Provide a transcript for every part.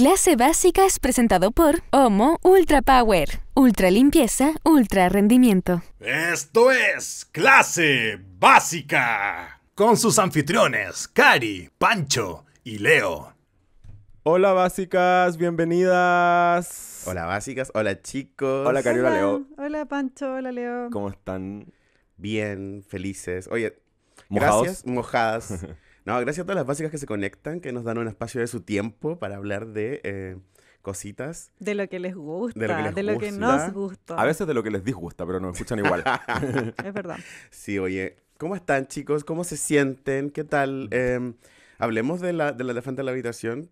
Clase básica es presentado por Homo Ultra Power. Ultra limpieza, ultra rendimiento. Esto es Clase Básica. Con sus anfitriones, Cari, Pancho y Leo. Hola básicas, bienvenidas. Hola básicas, hola chicos. Hola Cari, hola Leo. Hola Pancho, hola Leo. ¿Cómo están? Bien, felices. Oye, gracias, mojadas. No, gracias a todas las básicas que se conectan, que nos dan un espacio de su tiempo para hablar de eh, cositas. De lo que les gusta, de lo que, nos gusta. A veces de lo que les disgusta, pero nos escuchan igual. es verdad. Sí, oye, ¿cómo están chicos? ¿Cómo se sienten? ¿Qué tal? Mm. Em, hablemos de la, del elefante de la habitación,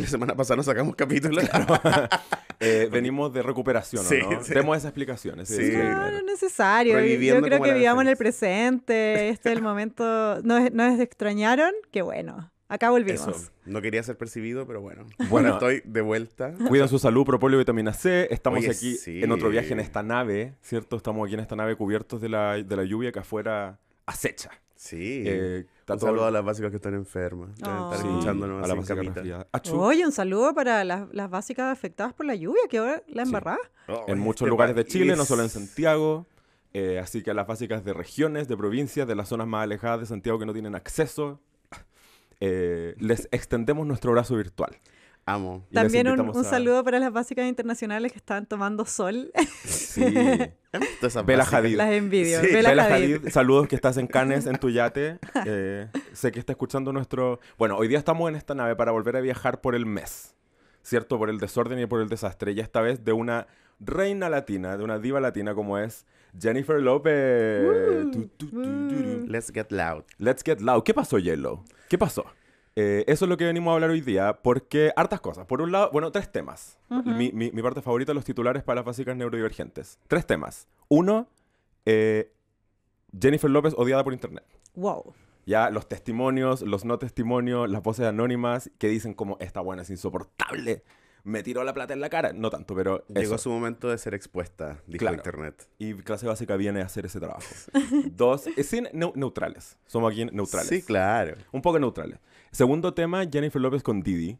la semana pasada no sacamos capítulos. Eh, venimos de recuperación, ¿no? Sí. esas explicaciones. Sí. No, no es necesario. Yo creo que vivamos en el presente. Este es el momento. no nos extrañaron. Qué bueno. Acá volvimos. Eso. No quería ser percibido, pero bueno. Bueno, estoy de vuelta. Cuida su salud, propóleo y vitamina C. Estamos aquí en otro viaje en esta nave, ¿cierto? Estamos aquí en esta nave cubiertos de la, de la lluvia que afuera acecha. Sí. Eh, un saludo a las básicas que están enfermas. Oh. están Oye, un saludo para las, básicas afectadas por la lluvia, que ahora la embarrada. Oh, en este muchos lugares de Chile, no solo en Santiago. Eh, así que a las básicas de regiones, de provincias, de las zonas más alejadas de Santiago que no tienen acceso, eh, les extendemos nuestro brazo virtual. Amo. También un, saludo para las básicas internacionales que están tomando sol. Sí. Las envidio. Sí. saludos que estás en Canes, en tu yate. Eh, sé que está escuchando nuestro... Bueno, hoy día estamos en esta nave para volver a viajar por el mes. ¿Cierto? Por el desorden y por el desastre. Y esta vez de una reina latina, de una diva latina como es Jennifer López. Uh. Let's get loud. Let's get loud. ¿Qué pasó, Yellow? ¿Qué pasó? Eh, eso es lo que venimos a hablar hoy día, porque hartas cosas. Por un lado, bueno, tres temas. mi, parte favorita, los titulares para las básicas neurodivergentes. Tres temas. Uno, eh, Jennifer López odiada por Internet. Wow. Ya los testimonios, los no testimonios, las voces anónimas que dicen como esta buena es insoportable ¿Me tiró la plata en la cara? No tanto, pero. Llegó su momento de ser expuesta, dijo Internet. Y clase básica viene a hacer ese trabajo. Dos, es sin neutrales. Somos aquí neutrales. Sí, claro. Un poco neutrales. Segundo tema, Jennifer López con Didi.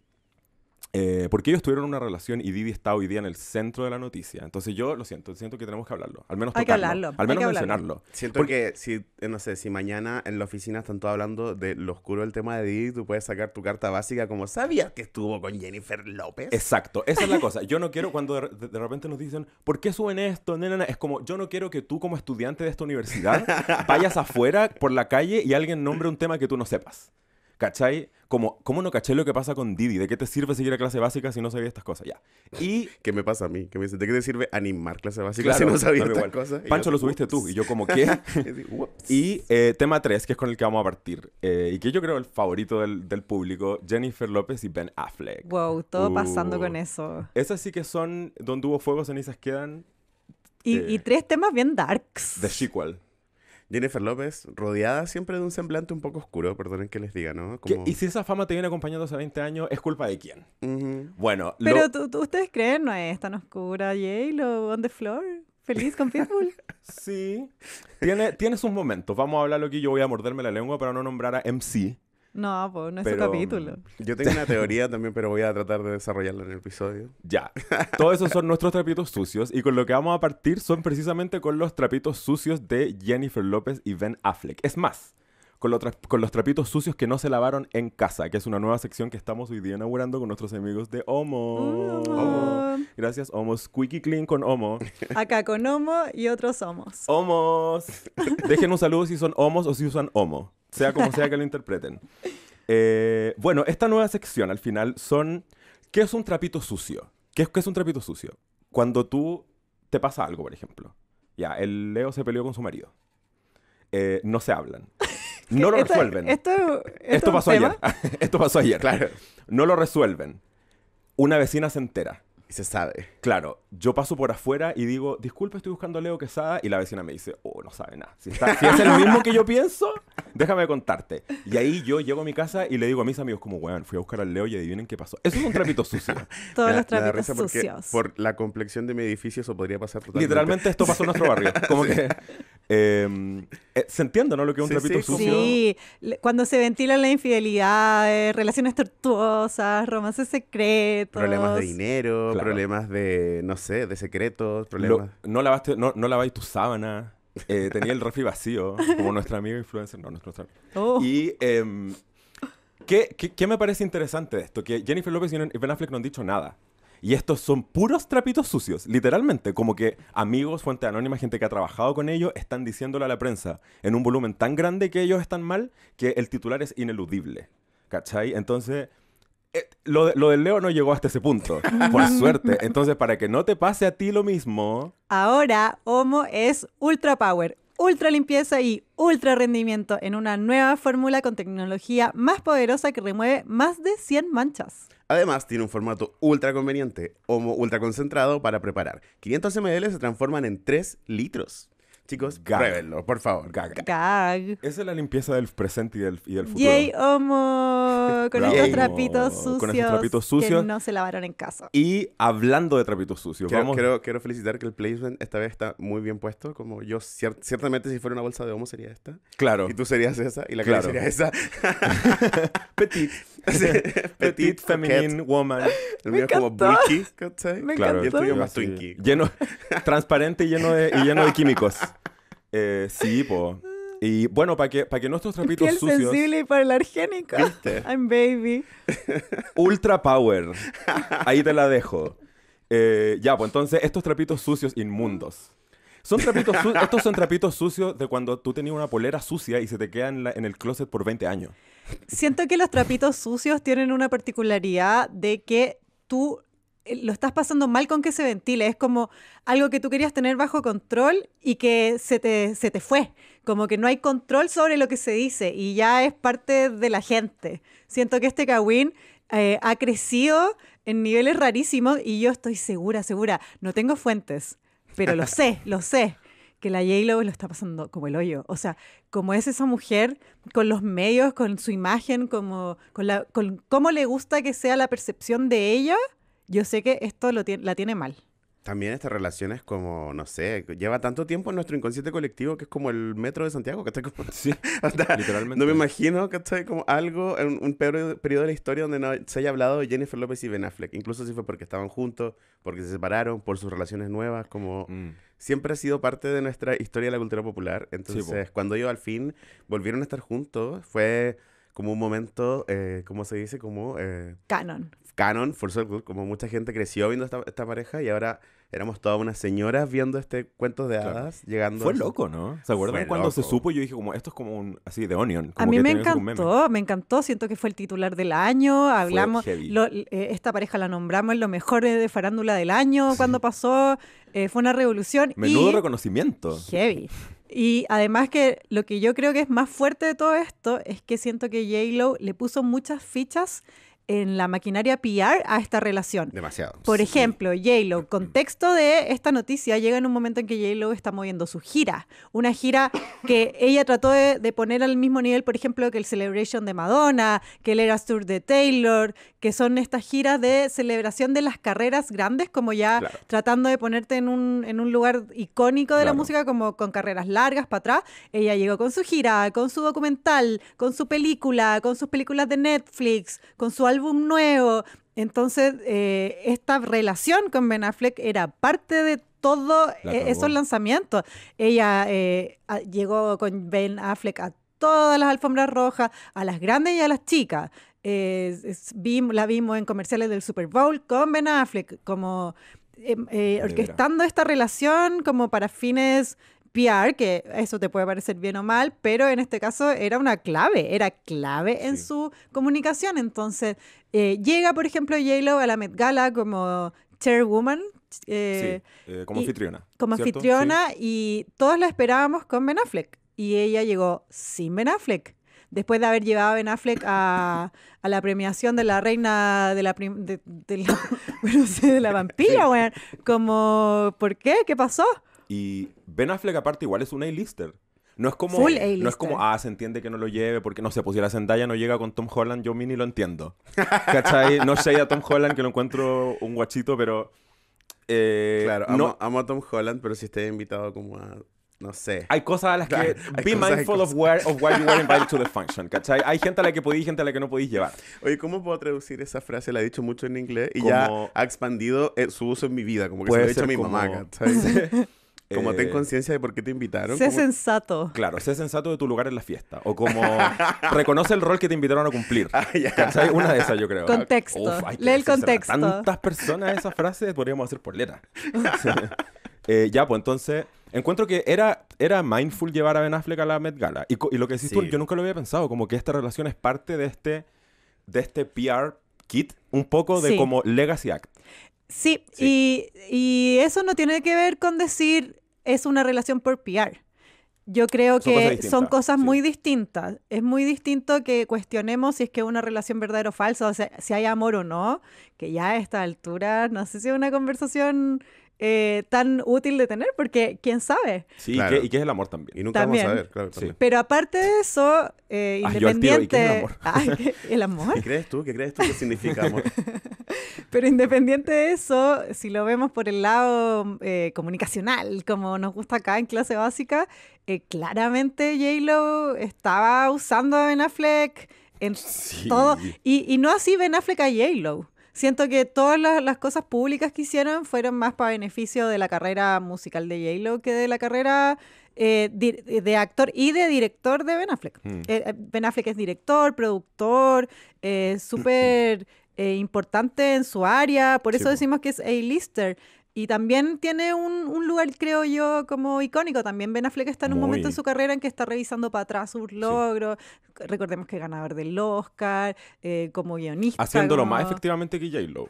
Eh, porque ellos tuvieron una relación y Didi está hoy día en el centro de la noticia. Entonces yo lo siento, siento que tenemos que hablarlo. Al menos tocarlo, Al menos mencionarlo. Siento que si, eh, no sé, si mañana en la oficina están todos hablando de lo oscuro del tema de Didi, tú puedes sacar tu carta básica como, ¿sabías que estuvo con Jennifer López? Exacto, esa es la cosa. Yo no quiero cuando de, repente nos dicen, ¿por qué suben esto? Nena, Es como, yo no quiero que tú como estudiante de esta universidad vayas afuera por la calle y alguien nombre un tema que tú no sepas. ¿Cachai? Como, ¿cómo no caché lo que pasa con Didi? ¿De qué te sirve seguir a clase básica si no sabía estas cosas? Ya. Y... ¿Qué me pasa a mí? ¿Qué me ¿De qué te sirve animar clase básica si no sabía estas cosas? Pancho lo subiste tú. Y yo como, ¿qué? y eh, tema 3, que es con el que vamos a partir. Eh, y que yo creo el favorito del, del, público, Jennifer López y Ben Affleck. Wow, todo uh. pasando con eso. Esas sí que son donde hubo fuego, cenizas quedan. Y, y eh, tres temas bien darks. The sequel. Jennifer López, rodeada siempre de un semblante un poco oscuro, perdonen que les diga, ¿no? Y si esa fama te viene acompañando hace 20 años, ¿es culpa de quién? Bueno, Pero ¿tú, ustedes creen, no es tan oscura, J-Lo, on the floor, feliz con People? sí, tiene, tienes sus momentos. Vamos a hablar lo que yo voy a morderme la lengua para no nombrar a MC. No, pues no es su capítulo. Mm, yo tengo una teoría también, pero voy a tratar de desarrollarla en el episodio. Ya. Todos esos son nuestros trapitos sucios y con lo que vamos a partir son precisamente con los trapitos sucios de Jennifer López y Ben Affleck. Es más, con, con, los trapitos sucios que no se lavaron en casa, que es una nueva sección que estamos hoy día inaugurando con nuestros amigos de Homo. Homo. Mm, Gracias, Homo. Squeaky Clean con Homo. Acá con Homo y otros Homos. Homos. Dejen un saludo si son Homos o si usan Homo sea como sea que lo interpreten. Eh, bueno, esta nueva sección al final son, ¿qué es un trapito sucio? ¿Qué es, es un trapito sucio? Cuando tú te pasa algo, por ejemplo. Ya, el Leo se peleó con su marido. Eh, no se hablan. No lo resuelven. Esto, esto, pasó ayer. esto pasó ayer. Claro. No lo resuelven. Una vecina se entera se sabe. Claro, yo paso por afuera y digo, disculpe, estoy buscando a Leo Quesada. Y la vecina me dice, oh, no sabe nada. Si, es el mismo que yo pienso, déjame contarte. Y ahí yo llego a mi casa y le digo a mis amigos, como, weón, fui a buscar al Leo y adivinen qué pasó. Eso es un trapito sucio. Todos los trapitos sucios. Por la complexión de mi edificio, eso podría pasar totalmente. Literalmente, esto pasó en nuestro barrio. Como que. Em, eh, se entiende, ¿no? Lo que es un trapito sucio. Sí, cuando se ventilan las infidelidades, eh, relaciones tortuosas, romances secretos, problemas de dinero, claro problemas de, no sé, de secretos, problemas. no, lavaste, no, no laváis tu sábana. Eh, tenía el refri vacío, como nuestra amiga influencer. No, nuestro oh. Y em, ¿qué, qué, me parece interesante de esto? Que Jennifer López y Ben Affleck no han dicho nada. Y estos son puros trapitos sucios, literalmente. Como que amigos, fuente anónima, gente que ha trabajado con ellos, están diciéndole a la prensa en un volumen tan grande que ellos están mal que el titular es ineludible. ¿Cachai? Entonces, eh, lo, lo, del Leo no llegó hasta ese punto, por suerte. Entonces, para que no te pase a ti lo mismo. Ahora, Homo es Ultra Power, Ultra Limpieza y Ultra Rendimiento en una nueva fórmula con tecnología más poderosa que remueve más de 100 manchas. Además, tiene un formato ultra conveniente, Homo ultra concentrado para preparar. 500 ml se transforman en 3 litros. Chicos, pruébenlo, por favor. Esa es la limpieza del presente y del, y del futuro. Yay, homo. Con estos trapitos sucios. Que no se lavaron en casa. Y hablando de trapitos sucios, quiero, Quiero, felicitar que el placement esta vez está muy bien puesto. Como yo, ciertamente, si fuera una bolsa de homo sería esta. Claro. Y tú serías esa. Y la claro. sería esa. Petit. Petit Feminine Woman. El mío es como bulky, claro, más Lleno, transparente y lleno de, químicos. Eh, sí, po. Y bueno, para que, nuestros trapitos sucios... sensible y para el argénico. I'm baby. Ultra power. Ahí te la dejo. Eh, ya, pues entonces, estos trapitos sucios inmundos. Son trapitos estos son trapitos sucios de cuando tú tenías una polera sucia y se te queda en el closet por 20 años. Siento que los trapitos sucios tienen una particularidad de que tú eh, lo estás pasando mal con que se ventile. Es como algo que tú querías tener bajo control y que se te, fue. Como que no hay control sobre lo que se dice y ya es parte de la gente. Siento que este Kawin eh, ha crecido en niveles rarísimos y yo estoy segura, segura, no tengo fuentes, pero lo sé, lo sé, que la J-Lo lo está pasando como el hoyo. O sea, como es esa mujer con los medios, con su imagen, como, con, la, con cómo le gusta que sea la percepción de ella, yo sé que esto lo la tiene mal también estas relaciones como, no sé, lleva tanto tiempo en nuestro inconsciente colectivo que es como el metro de Santiago, que está como... No me imagino que esté como algo, en un periodo, de la historia donde no se haya hablado de Jennifer López y Ben Affleck. Incluso si fue porque estaban juntos, porque se separaron, por sus relaciones nuevas, como... Mm. Siempre ha sido parte de nuestra historia de la cultura popular. Entonces, cuando ellos al fin volvieron a estar juntos, fue como un momento, eh, ¿cómo se dice? Como... Eh, Canon canon, por como mucha gente creció viendo esta, pareja y ahora éramos todas unas señoras viendo este cuento de hadas llegando. Fue loco, ¿no? ¿Se acuerdan cuando se supo? Yo dije, como esto es como un así de Onion. a mí me encantó, me encantó. Siento que fue el titular del año. Hablamos, eh, esta pareja la nombramos en lo mejor eh, de farándula del año cuando pasó. Eh, fue una revolución. Menudo reconocimiento. Heavy. Y además que lo que yo creo que es más fuerte de todo esto es que siento que J-Lo le puso muchas fichas en la maquinaria PR a esta relación. Demasiado. Por ejemplo, J-Lo, contexto de esta noticia, llega en un momento en que J-Lo está moviendo su gira. Una gira que ella trató de, poner al mismo nivel, por ejemplo, que el Celebration de Madonna, que el Eras Tour de Taylor, que son estas giras de celebración de las carreras grandes, como ya tratando de ponerte en un, en un lugar icónico de la música, como con carreras largas para atrás. Ella llegó con su gira, con su documental, con su película, con sus películas de Netflix, con su álbum nuevo. Entonces, eh, esta relación con Ben Affleck era parte de todos eh, esos lanzamientos. Ella eh, llegó con Ben Affleck a todas las alfombras rojas, a las grandes y a las chicas. la vimos en comerciales del Super Bowl con Ben Affleck, como em, orquestando esta relación como para fines PR, que eso te puede parecer bien o mal, pero en este caso era una clave, era clave en su comunicación. Entonces, eh, llega, por ejemplo, j a la Met Gala como chairwoman. Eh, eh, como anfitriona. Como anfitriona y todos la esperábamos con Ben Affleck. Y ella llegó sin Ben Affleck después de haber llevado a Ben Affleck a, la premiación de la reina de la, de, la, vampira, Como, ¿por qué? ¿Qué pasó? Y Ben Affleck, aparte, igual es un A-lister. No es como, Full no es como, ah, se entiende que no lo lleve porque, no sé, pues si la Zendaya no llega con Tom Holland, yo ni lo entiendo. ¿Cachai? No sé a Tom Holland que lo encuentro un guachito, pero... Eh, claro, amo, a Tom Holland, pero si esté invitado como a no sé. Hay cosas a las que. be mindful of, where, of why you were invited to the function, ¿cachai? Hay gente a la que podéis y gente a la que no podéis llevar. Oye, ¿cómo puedo traducir esa frase? La he dicho mucho en inglés y ya ha expandido eh, su uso en mi vida, como que se lo he dicho a mi mamá, ¿cachai? Como ten eh, conciencia de por qué te invitaron. Sé sensato. Claro, sé sensato de tu lugar en la fiesta. O como reconoce el rol que te invitaron a cumplir. Ah, Una de esas, yo creo. Contexto. Lee el contexto. Tantas personas esas frases podríamos hacer por eh, ya, pues entonces, encuentro que era, era mindful llevar a Ben Affleck a la Met Gala. Y, lo que decís tú, yo nunca lo había pensado, como que esta relación es parte de este, de este PR kit, un poco de como Legacy Act. Sí, Y, y, eso no tiene que ver con decir es una relación por PR. Yo creo que son cosas muy distintas. Es muy distinto que cuestionemos si es que una relación verdadera o falsa, si hay amor o no, que ya a esta altura, no sé si es una conversación eh, tan útil de tener, porque quién sabe. Sí, y, qué, es el amor también. Y nunca vamos a ver, claro. Pero aparte de eso, independiente. ¿qué el amor? ¿Qué crees tú? ¿Qué crees tú que significa amor? Pero independiente de eso, si lo vemos por el lado eh, comunicacional, como nos gusta acá en clase básica, eh, claramente J-Lo estaba usando a Ben Affleck en todo. Y, no así Ben Affleck a J-Lo siento que todas las, cosas públicas que hicieron fueron más para beneficio de la carrera musical de J-Lo que de la carrera eh, de actor y de director de Ben Affleck. Hmm. Eh, eh, ben Affleck es director, productor, eh, súper... importante en su área, por eso decimos que es A-lister. Y también tiene un, lugar, creo yo, como icónico. También Ben Affleck está en un momento en su carrera en que está revisando para atrás sus logros. Recordemos que es ganador del Oscar, eh, como guionista. Haciéndolo más efectivamente que J-Lo.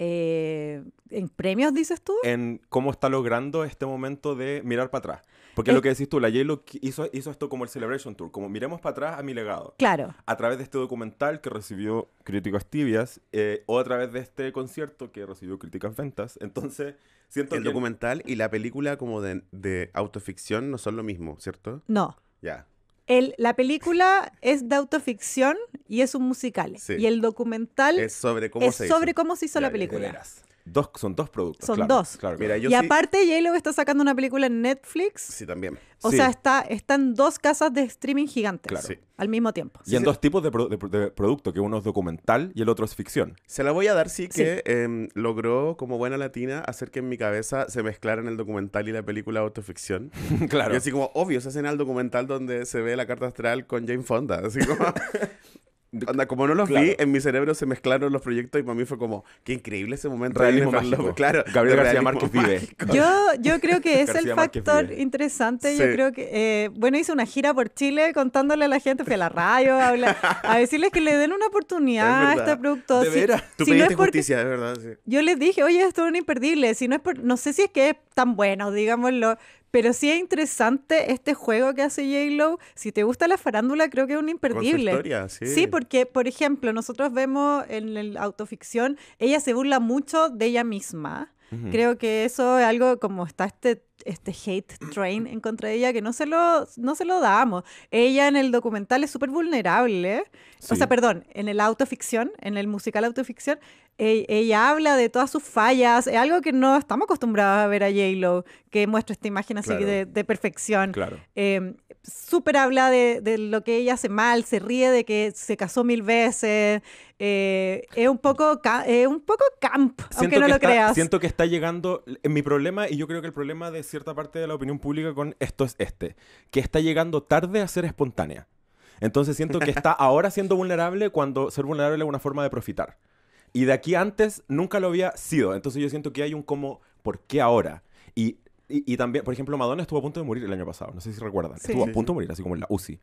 Eh, ¿En premios, dices tú? En cómo está logrando este momento de mirar para atrás. Porque es... lo que decís tú, la j hizo, hizo esto como el Celebration Tour, como miremos para atrás a mi legado. Claro. A través de este documental que recibió críticas tibias eh, o a través de este concierto que recibió críticas ventas. Entonces, siento que... El documental y la película como de, autoficción no son lo mismo, ¿cierto? No. Ya. la película es de autoficción y es un musical. Y el documental es sobre cómo, se, hizo. la película. Dos, son dos productos. Son dos. y aparte, J-Lo está sacando una película en Netflix. Sí, también. O sea, está, está, dos casas de streaming gigantes claro. al mismo tiempo. Y en dos tipos de, producto, que uno es documental y el otro es ficción. Se la voy a dar, sí, que em, logró, como buena latina, hacer que en mi cabeza se mezclaran el documental y la película autoficción. claro. Y así como, obvio, se hacen al documental donde se ve la carta astral con Jane Fonda. Así como, Anda, como no los vi, en mi cerebro se mezclaron los proyectos y para mí fue como, qué increíble ese momento. Realismo claro, Gabriel García Márquez vive. Yo, yo creo que es el factor interesante. Yo creo que, eh, bueno, hice una gira por Chile contándole a la gente, fui a la radio a, decirles que le den una oportunidad a este producto. De Si, Tú verdad. Yo les dije, oye, esto es un imperdible. Si no es por, no sé si es que es tan bueno, digámoslo pero sí es interesante este juego que hace j Si te gusta la farándula, creo que es un imperdible. sí. sí. porque, por ejemplo, nosotros vemos en la autoficción, ella se burla mucho de ella misma. Creo que eso es algo como está este, este hate train en contra de ella, que no se lo, no se lo damos. Ella en el documental es súper vulnerable. O sea, perdón, en el autoficción, en el musical autoficción, e, ella habla de todas sus fallas, es algo que no estamos acostumbrados a ver a J-Lo, que muestra esta imagen así de, de, perfección. Claro. Em, súper habla de, lo que ella hace mal, se ríe de que se casó mil veces. Eh, es un poco, un poco camp, siento aunque no lo creas. Siento que está llegando eh, mi problema, y yo creo que el problema de cierta parte de la opinión pública con esto es este, que está llegando tarde a ser espontánea. Entonces siento que está ahora siendo vulnerable cuando ser vulnerable es una forma de profitar. Y de aquí antes nunca lo había sido. Entonces yo siento que hay un como, ¿por qué ahora? Y y, también, por ejemplo, Madonna estuvo a punto de morir el año pasado, no sé si recuerdan. Estuvo a punto de morir, así como en la UCI.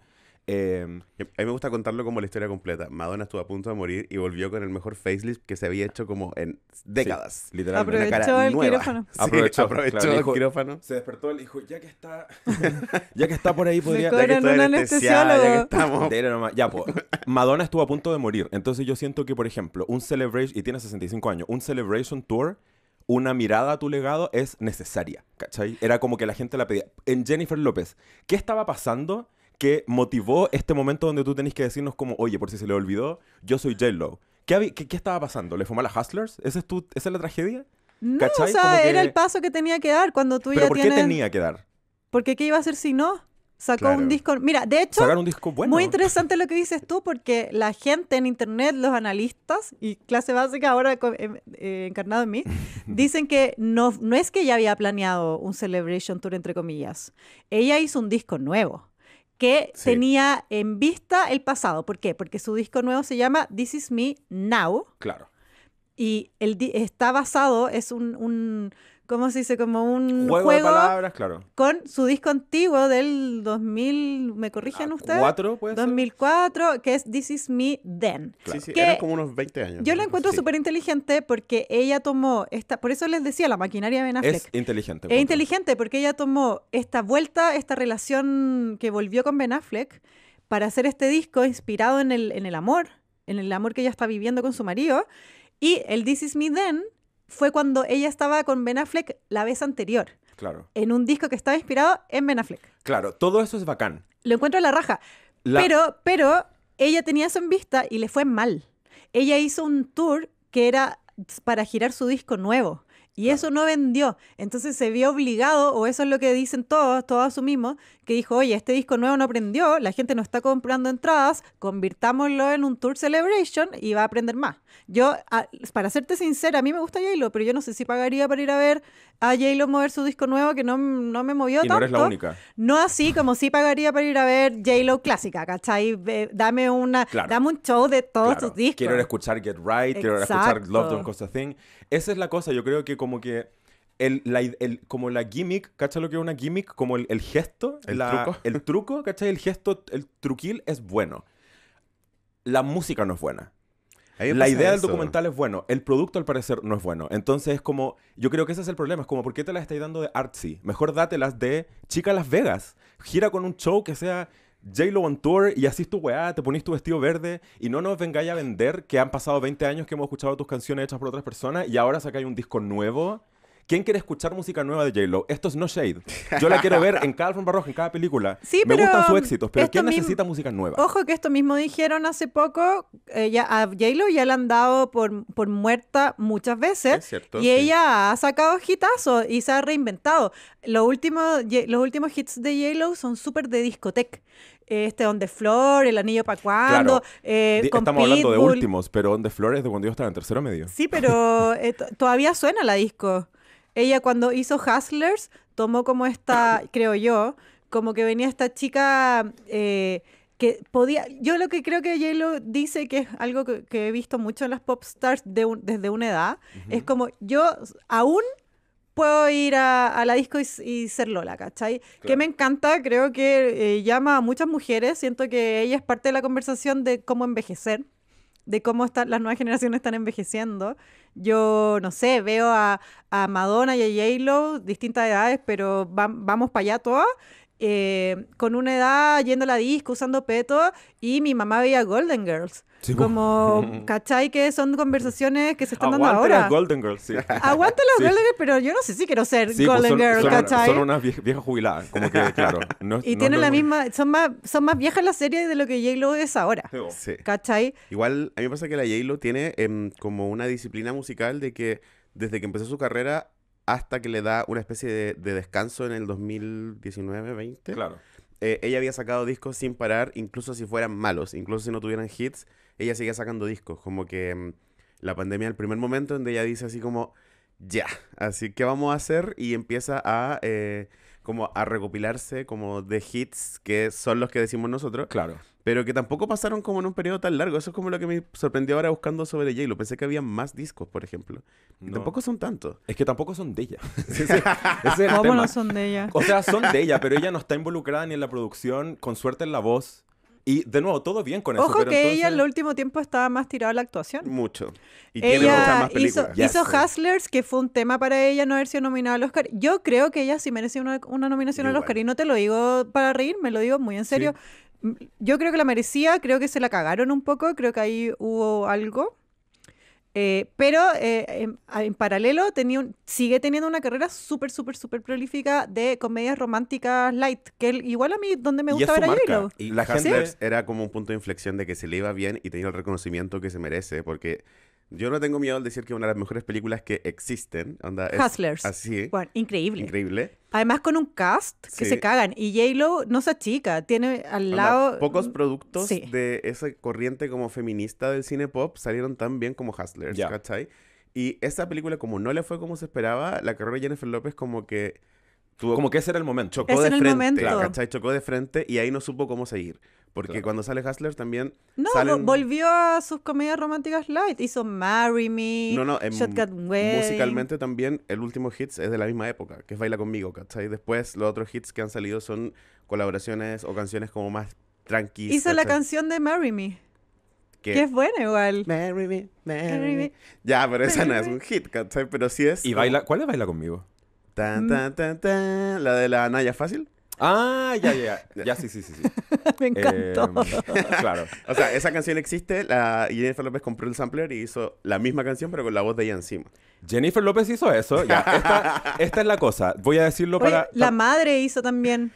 Em, a mí me gusta contarlo como la historia completa. Madonna estuvo a punto de morir y volvió con el mejor facelift que se había hecho como en décadas. literalmente. Aprovechó el quirófano. aprovechó, el quirófano. Se despertó el hijo. ya que está, ya que está por ahí, podría... Ya que estoy anestesiólogo. ya que estamos... Ya, pues, Madonna estuvo a punto de morir. Entonces yo siento que, por ejemplo, un Celebration, y tiene 65 años, un Celebration Tour una mirada a tu legado es necesaria, ¿cachai? Era como que la gente la pedía. En Jennifer López, ¿qué estaba pasando que motivó este momento donde tú tenés que decirnos como, oye, por si se le olvidó, yo soy J-Lo? ¿Qué, ¿Qué, estaba pasando? ¿Le fumó a las Hustlers? ¿Esa es, tu, ¿Esa la tragedia? No, o sea, era el paso que tenía que dar cuando tú ¿Pero por qué tenía que dar? Porque qué iba a hacer si no? Sacó un disco. Mira, de hecho, muy interesante lo que dices tú, porque la gente en internet, los analistas y clase básica ahora em, eh, encarnado en mí, dicen que no, no es que ella había planeado un celebration tour, entre comillas. Ella hizo un disco nuevo que tenía en vista el pasado. ¿Por qué? Porque su disco nuevo se llama This Is Me Now. Claro. Y el está basado, es un ¿cómo se dice? Como un juego, de palabras, claro. Con su disco antiguo del 2000, ¿me corrigen ah, ustedes? Cuatro, 2004, que es This Is Me Then. Sí, sí, que como unos 20 años. Yo lo encuentro súper inteligente porque ella tomó esta, por eso les decía, la maquinaria de Ben Affleck. Es inteligente. Es inteligente porque ella tomó esta vuelta, esta relación que volvió con Ben Affleck para hacer este disco inspirado en en el amor, en el amor que ella está viviendo con su marido. Y el This Is Me Then fue cuando ella estaba con Ben Affleck la vez anterior. Claro. En un disco que estaba inspirado en Ben Affleck. Claro, todo eso es bacán. Lo encuentro en la raja. Pero, pero ella tenía eso en vista y le fue mal. Ella hizo un tour que era para girar su disco nuevo. Y eso no vendió. Entonces se vio obligado, o eso es lo que dicen todos, todos asumimos, que dijo, oye, este disco nuevo no aprendió la gente no está comprando entradas, convirtámoslo en un tour celebration y va a aprender más. Yo, para serte sincera, a mí me gusta J-Lo, pero yo no sé si pagaría para ir a ver a J-Lo mover su disco nuevo, que no, no me movió tanto. no eres la única. No así como si pagaría para ir a ver J-Lo clásica, ¿cachai? dame, una, dame un show de todos tus discos. Quiero escuchar Get Right, quiero escuchar Love Don't Cost a Thing esa es la cosa, yo creo que como que... El, la, como la gimmick, ¿cachai lo que es una gimmick? Como el, gesto, el truco, el truco, ¿cachai? El gesto, el truquil es bueno. La música no es buena. La idea del documental es bueno, el producto al parecer no es bueno. Entonces es como, yo creo que ese es el problema, es como, ¿por qué te las estáis dando de artsy? Mejor dátelas de Chica Las Vegas, gira con un show que sea J-Lo on tour y así es tu weá, te pones tu vestido verde y no nos vengáis a vender que han pasado 20 años que hemos escuchado tus canciones hechas por otras personas y ahora sacáis un disco nuevo ¿Quién quiere escuchar música nueva de J-Lo? Esto es No Shade. Yo la quiero ver en cada forma roja, en cada película. Me gustan sus um, éxitos, pero ¿quién necesita música nueva? Ojo que esto mismo dijeron hace poco, eh, a J-Lo ya la han dado por, por muerta muchas veces. y ella ha sacado hitazos y se ha reinventado. Los últimos, los últimos hits de J-Lo son súper de discoteca este On the El Anillo para cuando. Eh, estamos hablando de últimos, pero On the es de cuando yo estaba en tercero medio. Sí, pero eh, todavía suena la disco ella cuando hizo Hustlers tomó como esta, creo yo, como que venía esta chica eh, que podía, yo lo que creo que lo dice, que es algo que, he visto mucho en las pop stars de desde una edad, es como yo aún puedo ir a, la disco y, ser Lola, ¿cachai? Que me encanta, creo que eh, llama a muchas mujeres, siento que ella es parte de la conversación de cómo envejecer de cómo están las nuevas generaciones están envejeciendo. Yo, no sé, veo a, Madonna y a j distintas edades, pero vamos para allá todas. Eh, con una edad yendo a la disco, usando peto, y mi mamá veía Golden Girls. como, ¿cachai? Que son conversaciones que se están dando ahora. Aguanta las Golden Girls, sí. Aguanta las Golden Girls, pero yo no sé si quiero ser pues Golden Girls ¿cachai? Son unas viejas jubiladas, como que, claro. y tienen la misma, son más, son más viejas las series de lo que J-Lo es ahora, ¿cachai? Igual, a mí me pasa que la J-Lo tiene em, como una disciplina musical de que desde que empezó su carrera hasta que le da una especie de, descanso en el 2019-20. Claro. Eh, ella había sacado discos sin parar, incluso si fueran malos, incluso si no tuvieran hits, ella seguía sacando discos. Como que mm, la pandemia, el primer momento donde ella dice así como, ya, así que vamos a hacer y empieza a... Eh, como a recopilarse como de hits que son los que decimos nosotros. Claro. Pero que tampoco pasaron como en un periodo tan largo. Eso es como lo que me sorprendió ahora buscando sobre y lo Pensé que había más discos, por ejemplo. tampoco son tantos. Es que tampoco son de ella. ¿Cómo no son de ella? O sea, son de ella, pero ella no está involucrada ni en la producción, con suerte en la voz. Y de nuevo, todo bien con eso. Ojo que ella en el último tiempo estaba más tirada a la actuación. Mucho. Y ella tiene más Hizo, hizo, Hustlers, que fue un tema para ella no haber sido nominada al Oscar. Yo creo que ella sí merecía una, nominación al Oscar. Y no te lo digo para reír, me lo digo muy en serio. Mm, yo creo que la merecía, creo que se la cagaron un poco, creo que ahí hubo algo. Eh, pero eh, en, paralelo tenía un, sigue teniendo una carrera súper, súper, súper prolífica de comedias románticas light, que igual a mí donde me gusta ver a Y la ¿Sí? era como un punto de inflexión de que se le iba bien y tenía el reconocimiento que se merece, porque yo no tengo miedo al decir que una de las mejores películas que existen. Onda, Hustlers. Así. increíble. Increíble. Además con un cast que se cagan. Y J-Lo no se achica. Tiene al lado... Pocos productos de esa corriente como feminista del cine pop salieron tan bien como Hustlers, Y esa película, como no le fue como se esperaba, la carrera de Jennifer López como que como que ese era el momento. Chocó de frente. Chocó de frente y ahí no supo cómo seguir. Porque cuando sale Hustler también. No, volvió a sus comedias románticas light. Hizo Marry Me. No, no, musicalmente también el último hits es de la misma época, que es Baila conmigo, ¿cachai? Después los otros hits que han salido son colaboraciones o canciones como más tranquilas. Hizo la canción de Marry Me. Que, es buena igual. Marry Me, Marry, Ya, pero esa no es un hit, ¿cachai? Pero sí es. ¿Y baila? ¿Cuál es Baila conmigo? Mm. La de la Naya Fácil. Ah, ya, ya, ya, sí, sí, sí. sí. Me encantó. Em, claro. O sea, esa canción existe, la Jennifer López compró el sampler y hizo la misma canción, pero con la voz de ella encima. Jennifer López hizo eso, Esta, es la cosa, voy a decirlo para... La madre hizo también.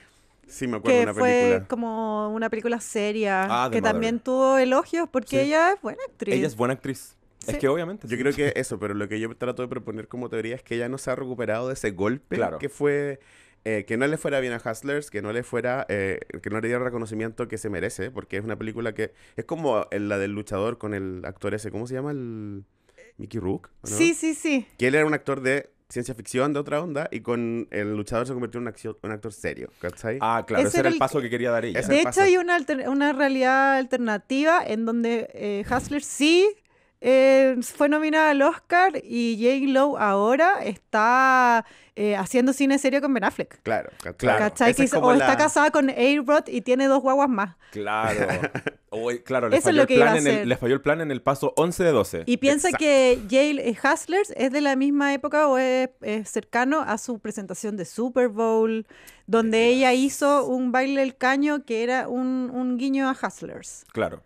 Sí, me acuerdo que fue como una película seria, ah, que también tuvo elogios porque ella es buena actriz. Ella es buena actriz. Es que obviamente. Yo creo que eso, pero lo que yo trato de proponer como teoría es que ella no se ha recuperado de ese golpe que fue. Eh, que no le fuera bien a Hustlers, que no le fuera, eh, que no le diera el reconocimiento que se merece, porque es una película que es como eh, la del luchador con el actor ese, ¿cómo se llama? El Mickey Rook. Sí, sí, sí. Que él era un actor de ciencia ficción de otra onda y con el luchador se convirtió en un, un actor serio, ¿cachai? Ah, claro, ese, era el, paso que quería dar ella. De hecho, hay una, una realidad alternativa en donde Hustlers Hustler sí eh, fue nominada al Oscar y Jane Lowe ahora está eh, haciendo cine serio con Ben Affleck. Claro, claro. o está casada con a y tiene dos guaguas más. Claro. claro, le Eso el plan en el, le falló el plan en el paso 11 de 12. Y piensa que Jale Hustlers es de la misma época o es, cercano a su presentación de Super Bowl, donde ella hizo un baile del caño que era un, un guiño a Hustlers. Claro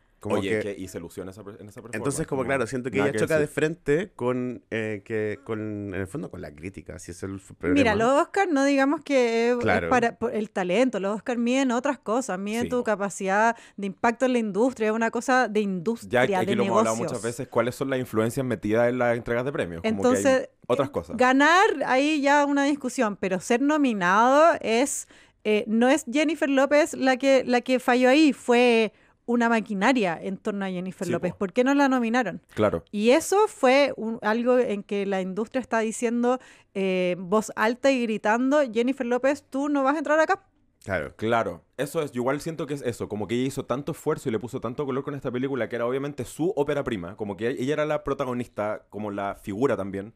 y se ilusiona en esa, en Entonces, como, claro, siento que ella choca de frente con, eh, que, con, en el fondo, con la crítica, si es el Mira, los Oscar no digamos que es para el talento, los Oscar miden otras cosas, miden tu capacidad de impacto en la industria, es una cosa de industria, ya, aquí lo hemos hablado muchas veces, cuáles son las influencias metidas en las entregas de premios. Entonces, otras cosas. Ganar, ahí ya una discusión, pero ser nominado es, eh, no es Jennifer López la que, la que falló ahí, fue una maquinaria en torno a Jennifer López. ¿Por qué no la nominaron? Claro. Y eso fue algo en que la industria está diciendo eh, voz alta y gritando, Jennifer López, tú no vas a entrar acá. Claro, claro. Eso es, yo igual siento que es eso, como que ella hizo tanto esfuerzo y le puso tanto color con esta película que era obviamente su ópera prima, como que ella era la protagonista, como la figura también.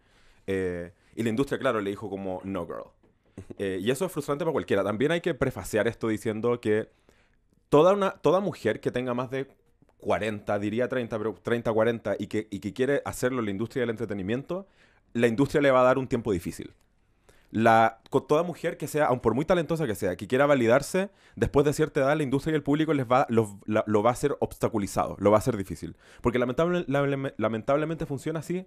Eh, y la industria, claro, le dijo como, no, girl. Eh, y eso es frustrante para cualquiera. También hay que prefaciar esto diciendo que toda, una, toda mujer que tenga más de 40, diría 30, pero 30, 40, y que, quiere hacerlo en la industria del entretenimiento, la industria le va a dar un tiempo difícil. La, toda mujer que sea, aun por muy talentosa que sea, que quiera validarse, después de cierta edad, la industria y el público les va, lo, va a ser obstaculizado, lo va a ser difícil. Porque lamentablemente funciona así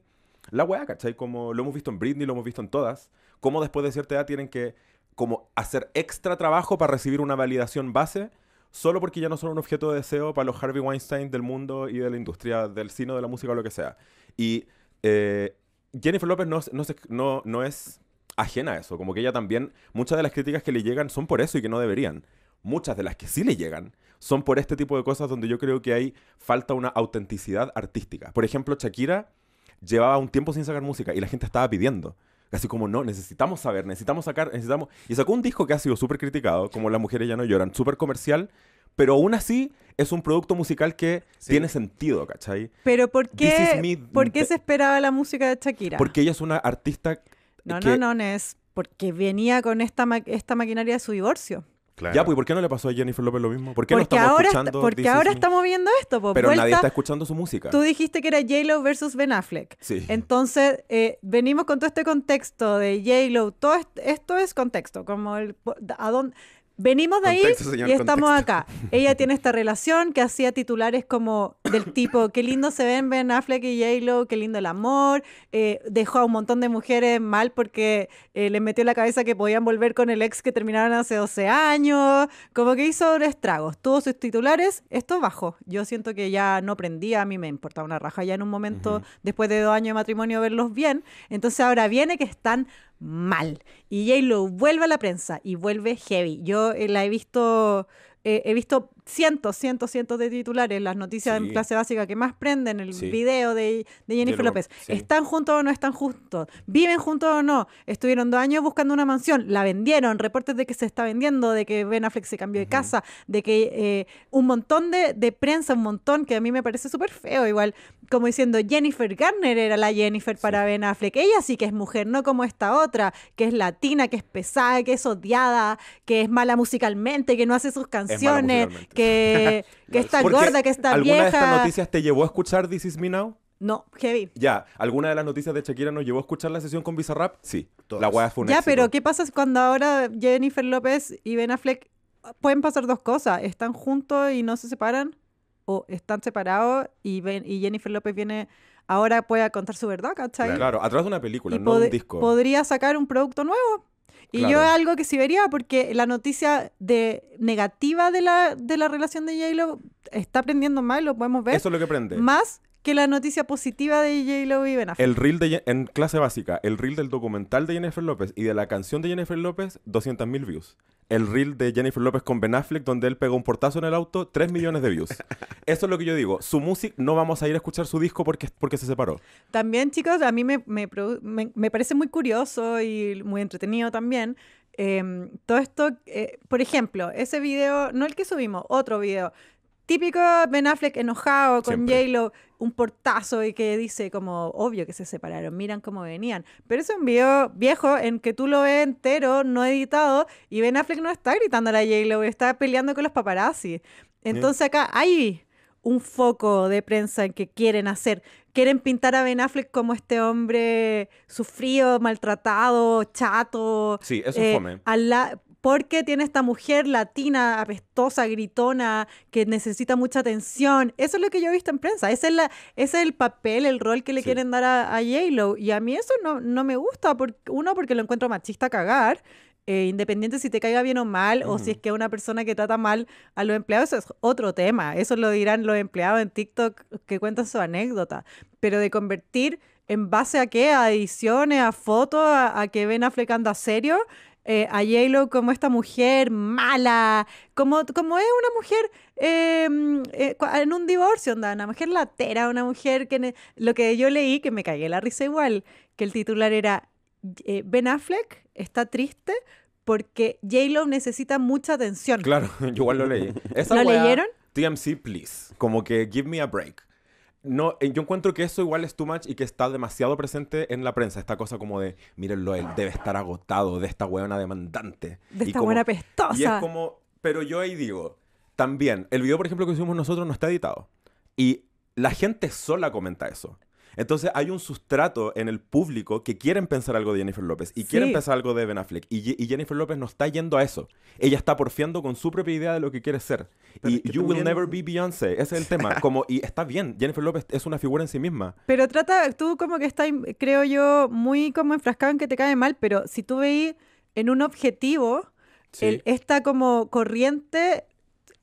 la weá, ¿cachai? Como lo hemos visto en Britney, lo hemos visto en todas, como después de cierta edad tienen que como hacer extra trabajo para recibir una validación base solo porque ya no son un objeto de deseo para los Harvey Weinstein del mundo y de la industria del cine, de la música o lo que sea. Y eh, Jennifer López no, no, es ajena a eso, como que ella también, muchas de las críticas que le llegan son por eso y que no deberían. Muchas de las que sí le llegan son por este tipo de cosas donde yo creo que hay falta una autenticidad artística. Por ejemplo, Shakira llevaba un tiempo sin sacar música y la gente estaba pidiendo. Así como, no, necesitamos saber, necesitamos sacar, necesitamos... Y sacó un disco que ha sido súper criticado, como Las Mujeres Ya No Lloran, súper comercial, pero aún así es un producto musical que tiene sentido, ¿cachai? Pero ¿por qué, ¿por qué se esperaba la música de Shakira? Porque ella es una artista... No, no, no, es porque venía con esta, esta maquinaria de su divorcio. Claro. Ya, pues, ¿por qué no le pasó a Jennifer López lo mismo? ¿Por qué no estamos escuchando? Porque ahora estamos viendo esto. Pues, pero nadie está escuchando su música. Tú dijiste que era J-Lo versus Ben Affleck. Sí. Entonces, eh, venimos con todo este contexto de J-Lo. Todo esto es contexto. Como el, a dónde, Venimos de ahí y estamos acá. Ella tiene esta relación que hacía titulares como del tipo, qué lindo se ven Ben Affleck y J-Lo, qué lindo el amor, eh, dejó a un montón de mujeres mal porque eh, les metió la cabeza que podían volver con el ex que terminaron hace 12 años, como que hizo estragos, Todos sus titulares, esto bajó, yo siento que ya no prendía, a mí me importaba una raja ya en un momento, después de dos años de matrimonio, verlos bien, entonces ahora viene que están mal. Y J-Lo vuelve a la prensa y vuelve heavy. Yo eh, la he visto, he visto cientos, cientos, cientos de titulares, las noticias de en clase básica que más prenden, el video de, Jennifer López. ¿Están juntos o no están juntos? ¿Viven juntos o no? Estuvieron dos años buscando una mansión, la vendieron, reportes de que se está vendiendo, de que Ben Affleck se cambió de casa, de que eh, un montón de, de, prensa, un montón, que a mí me parece súper feo igual, como diciendo Jennifer Garner era la Jennifer para Ben Affleck. Ella sí que es mujer, no como esta otra, que es latina, que es pesada, que es odiada, que es mala musicalmente, que no hace sus canciones que, que está gorda, que está vieja. ¿Alguna de estas noticias te llevó a escuchar This Is Me Now? No, heavy. Ya, ¿alguna de las noticias de Shakira nos llevó a escuchar la sesión con Bizarrap? Sí, la hueá fue un Ya, pero ¿qué pasa cuando ahora Jennifer López y Ben Affleck pueden pasar dos cosas? ¿Están juntos y no se separan? ¿O están separados y, ben, y Jennifer López viene ahora puede contar su verdad, ¿cachai? Claro, atrás de una película, no un disco. Podría sacar un producto nuevo. Y yo algo que sí vería, porque la noticia de negativa de la, de la relación de J-Lo está prendiendo más, lo podemos ver. Eso es lo que prende. Más que la noticia positiva de J-Lo y Ben Affleck. El reel de, en clase básica, el reel del documental de Jennifer López y de la canción de Jennifer López, 200.000 views. El reel de Jennifer López con Ben Affleck, donde él pegó un portazo en el auto, 3 millones de views. Eso es lo que yo digo. Su música, no vamos a ir a escuchar su disco porque, porque se separó. También, chicos, a mí me, me, me, parece muy curioso y muy entretenido también em, todo esto, eh, por ejemplo, ese video, no el que subimos, otro video típico Ben Affleck enojado con J-Lo, un portazo y que dice como, obvio que se separaron, miran cómo venían. Pero es un video viejo en que tú lo ves entero, no editado, y Ben Affleck no está gritando a J-Lo, está peleando con los paparazzi. Entonces acá hay un foco de prensa en que quieren hacer, quieren pintar a Ben Affleck como este hombre sufrido, maltratado, chato. Sí, eso es eh, fome porque tiene esta mujer latina, apestosa, gritona, que necesita mucha atención. Eso es lo que yo he visto en prensa. Ese es, la, es el papel, el rol que le quieren dar a, a Y a mí eso no, me gusta. uno, porque lo encuentro machista cagar. Eh, independiente si te caiga bien o mal, o si es que una persona que trata mal a los empleados, eso es otro tema. Eso lo dirán los empleados en TikTok que cuentan su anécdota. Pero de convertir en base a qué, a ediciones, a fotos, a, que ven a flecando a serio, eh, a j como esta mujer mala, como, como es una mujer em, eh, en un divorcio, una mujer latera, una mujer que... Lo que yo leí, que me cagué la risa igual, que el titular era eh, Ben Affleck está triste porque J-Lo necesita mucha atención. Claro, yo igual lo leí. ¿Lo leyeron? TMC, please. Como que give me a break. No, eh, yo encuentro que eso igual es too much y que está demasiado presente en la prensa. Esta cosa como de, mírenlo, él debe estar agotado de esta huevona demandante. De esta buena pestosa. Y como, pero yo ahí digo, también, el video, por ejemplo, que hicimos nosotros no está editado. Y la gente sola comenta eso. Entonces hay un sustrato en el público que quieren pensar algo de Jennifer López y quieren pensar algo de Ben Affleck. Y, Jennifer López no está yendo a eso. Ella está porfiando con su propia idea de lo que quiere ser. y You Will Never Be Beyoncé. Ese es el tema. Como, y está bien, Jennifer López es una figura en sí misma. Pero trata, tú como que estás, creo yo, muy como enfrascado en que te cae mal, pero si tú veis en un objetivo... esta como corriente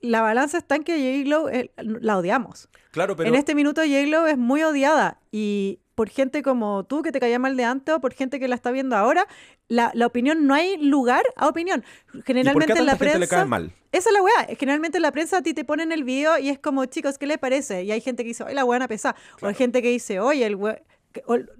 la balanza está en que j eh, la odiamos. Claro, pero... En este minuto j es muy odiada y por gente como tú que te caía mal de antes o por gente que la está viendo ahora, la, opinión, no hay lugar a opinión. Generalmente en la prensa... Esa es la weá. Generalmente en la prensa a ti te ponen el video y es como, chicos, ¿qué le parece? Y hay gente que dice, oye, la weá pesa pesa! O hay gente que dice, oye, el weá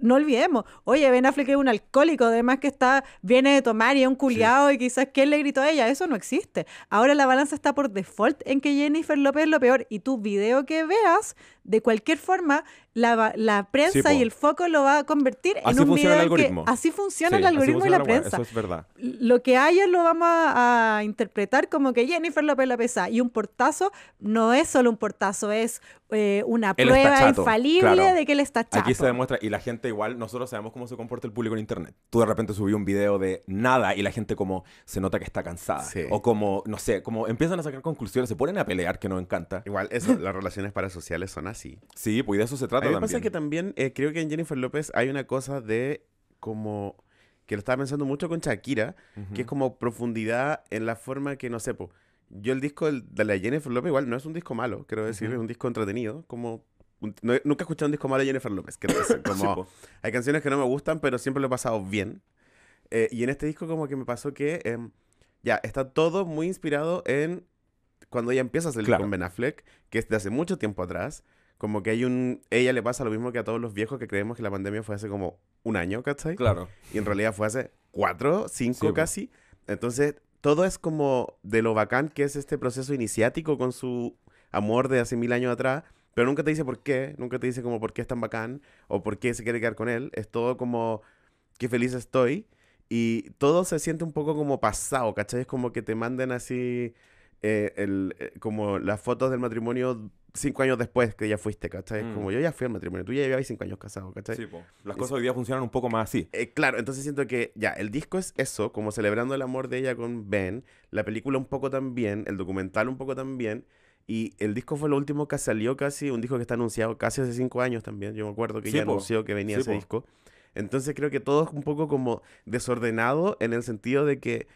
no olvidemos, oye, Ben Affleck es un alcohólico, además que está, viene de tomar y es un culiado y quizás quien le gritó a ella, eso no existe. Ahora la balanza está por default en que Jennifer López es lo peor y tu video que veas de cualquier forma, la, prensa y el foco lo va a convertir en un video. El que, así funciona el algoritmo y la, prensa. Eso es verdad. Lo que haya lo vamos a, interpretar como que Jennifer López la pesa. Y un portazo no es solo un portazo, es eh, una prueba infalible de que él está chato. Aquí se demuestra, y la gente igual, nosotros sabemos cómo se comporta el público en internet. Tú de repente subí un video de nada y la gente como se nota que está cansada. O como, no sé, como empiezan a sacar conclusiones, se ponen a pelear, que no encanta. Igual, eso, las relaciones parasociales son así. Sí, pues de eso se trata. lo que pasa es que también eh, creo que en Jennifer López hay una cosa de como que lo estaba pensando mucho con Shakira, que es como profundidad en la forma que no sé, yo el disco de la Jennifer López igual no es un disco malo, quiero decir, es un disco entretenido, como nunca he escuchado un disco malo de Jennifer López, hay canciones que no me gustan, pero siempre lo he pasado bien. Eh, y en este disco como que me pasó que em, ya está todo muy inspirado en cuando ella empieza a salir con Ben Affleck, que es de hace mucho tiempo atrás, como que hay un... Ella le pasa lo mismo que a todos los viejos que creemos que la pandemia fue hace como un año, ¿cachai? Claro. Y en realidad fue hace cuatro, cinco casi. Entonces, todo es como de lo bacán que es este proceso iniciático con su amor de hace mil años atrás, pero nunca te dice por qué, nunca te dice como por qué es tan bacán o por qué se quiere quedar con él. Es todo como, qué feliz estoy. Y todo se siente un poco como pasado, ¿cachai? Es como que te manden así eh, eh, como las fotos del matrimonio cinco años después que ya fuiste, ¿cachai? Como mm. yo ya fui al matrimonio, tú ya llevabas cinco años casado, ¿cachai? Sí, Las cosas hoy día funcionan un poco más así. Eh, claro, entonces siento que ya, el disco es eso, como celebrando el amor de ella con Ben, la película un poco también, el documental un poco también. Y el disco fue lo último que salió casi, un disco que está anunciado casi hace cinco años también. Yo me acuerdo que ella ya anunció que venía ese disco. Entonces creo que todo es un poco como desordenado en el sentido de que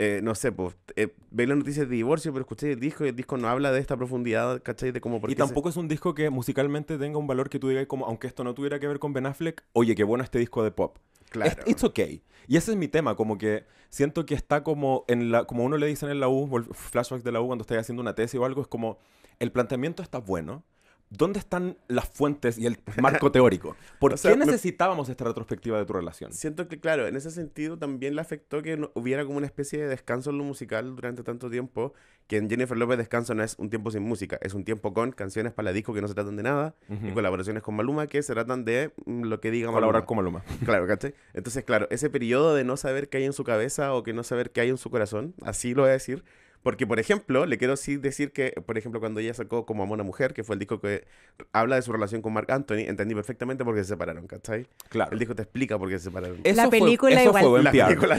eh, no sé, pues, eh, veis las noticias de divorcio, pero escuché el disco y el disco no habla de esta profundidad, ¿cachai? De cómo... y tampoco es un disco que musicalmente tenga un valor que tú digas como, aunque esto no tuviera que ver con Ben Affleck, oye, qué bueno este disco de pop. Claro. Es, it's okay. Y ese es mi tema, como que siento que está como en la... Como uno le dice en la U, flashbacks de la U cuando estáis haciendo una tesis o algo, es como, el planteamiento está bueno, ¿Dónde están las fuentes y el marco teórico? ¿Por qué necesitábamos esta retrospectiva de tu relación? Siento que, claro, en ese sentido también le afectó que hubiera como una especie de descanso en lo musical durante tanto tiempo, que en Jennifer López descanso no es un tiempo sin música, es un tiempo con canciones para la disco que no se tratan de nada, y colaboraciones con Maluma que se tratan de mm, lo que diga Colaborar con Maluma. Claro, ¿cachai? Entonces, claro, ese periodo de no saber qué hay en su cabeza o que no saber qué hay en su corazón, así lo voy a decir, porque, por ejemplo, le quiero sí decir que, por ejemplo, cuando ella sacó Como Amor a Mujer, que fue el disco que habla de su relación con Mark Anthony, entendí perfectamente por qué se separaron, ¿cachai? Claro. El disco te explica por qué se separaron. Eso la película igual.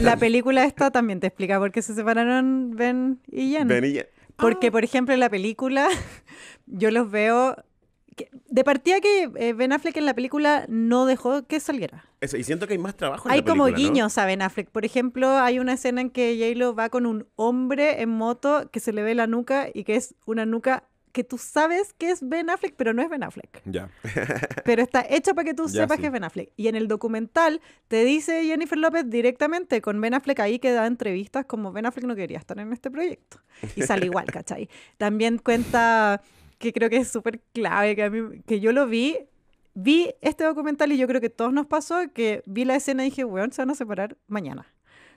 la, película, la esta también te explica por qué se separaron Ben y ya Ben y Jen. Porque, ah. por ejemplo, en la película yo los veo de partida que eh, Ben Affleck en la película no dejó que saliera. y siento que hay más trabajo en hay la película, como guiños a Ben Affleck. Por ejemplo, hay una escena en que J-Lo va con un hombre en moto que se le ve la nuca y que es una nuca que tú sabes que es Ben Affleck, pero no es Ben Affleck. Ya. pero está hecha para que tú sepas que es Ben Affleck. Y en el documental te dice Jennifer López directamente con Ben Affleck ahí que da entrevistas como Ben Affleck no quería estar en este proyecto. Y sale igual, ¿cachai? También cuenta que creo que es súper clave, que, a mí, que yo lo vi, vi este documental y yo creo que todos nos pasó que vi la escena y dije, weón, se van a separar mañana.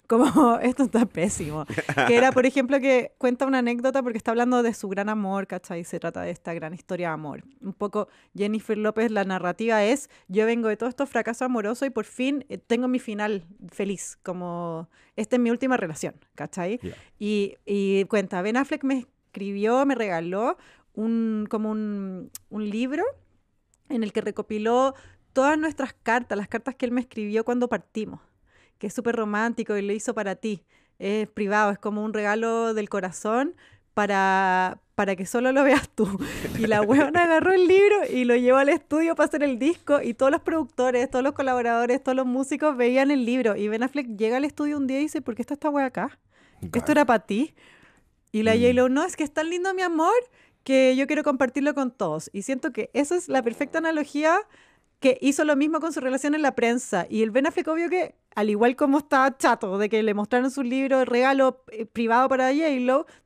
Como esto está pésimo. Que era, por ejemplo, que cuenta una anécdota porque está hablando de su gran amor, ¿cachai? Se trata de esta gran historia de amor. Un poco Jennifer López, la narrativa es, yo vengo de todo esto fracaso amoroso y por fin eh, tengo mi final feliz, como esta es mi última relación, ¿cachai? Y, y cuenta, Ben Affleck me escribió, me regaló un, como un, libro en el que recopiló todas nuestras cartas, las cartas que él me escribió cuando partimos, que es súper romántico y lo hizo para ti. Es privado, es como un regalo del corazón para, para que solo lo veas tú. Y la huevona agarró el libro y lo llevó al estudio para hacer el disco y todos los productores, todos los colaboradores, todos los músicos veían el libro. Y Ben Affleck llega al estudio un día y dice, ¿por qué está esta acá? Esto era para ti. Y la mm. no, es que es tan lindo mi amor que yo quiero compartirlo con todos. Y siento que esa es la perfecta analogía que hizo lo mismo con su relación en la prensa. Y el Ben Affleck, obvio que, al igual como está chato de que le mostraron su libro de regalo eh, privado para j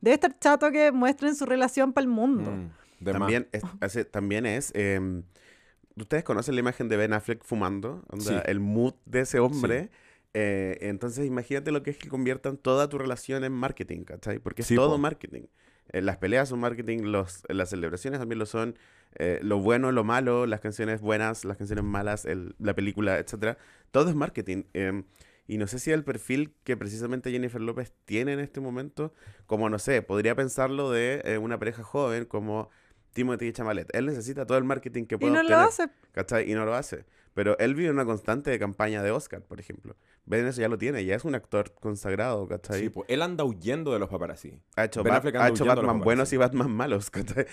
debe estar chato que muestren su relación para el mundo. Mm, también, es, también es... Em, Ustedes conocen la imagen de Ben Affleck fumando, el mood de ese hombre. Eh, entonces, imagínate lo que es que conviertan toda tu relación en marketing, ¿cachai? Porque es todo marketing. Eh, las peleas son marketing, los, las celebraciones también lo son. Eh, lo bueno, lo malo, las canciones buenas, las canciones malas, la película, etc. Todo es marketing. Em, y no sé si el perfil que precisamente Jennifer López tiene en este momento, como no sé, podría pensarlo de eh, una pareja joven como Timothy Chamalet. Él necesita todo el marketing que puede. Y no lo hace. ¿cachai? Y no lo hace. Pero él vive una constante de campaña de Oscar, por ejemplo. Ben ya lo tiene, ya es un actor consagrado, ¿cachai? Sí, pues él anda huyendo de los paparazzi. Ha hecho, ha hecho Batman buenos y Batman malos, ¿cachai?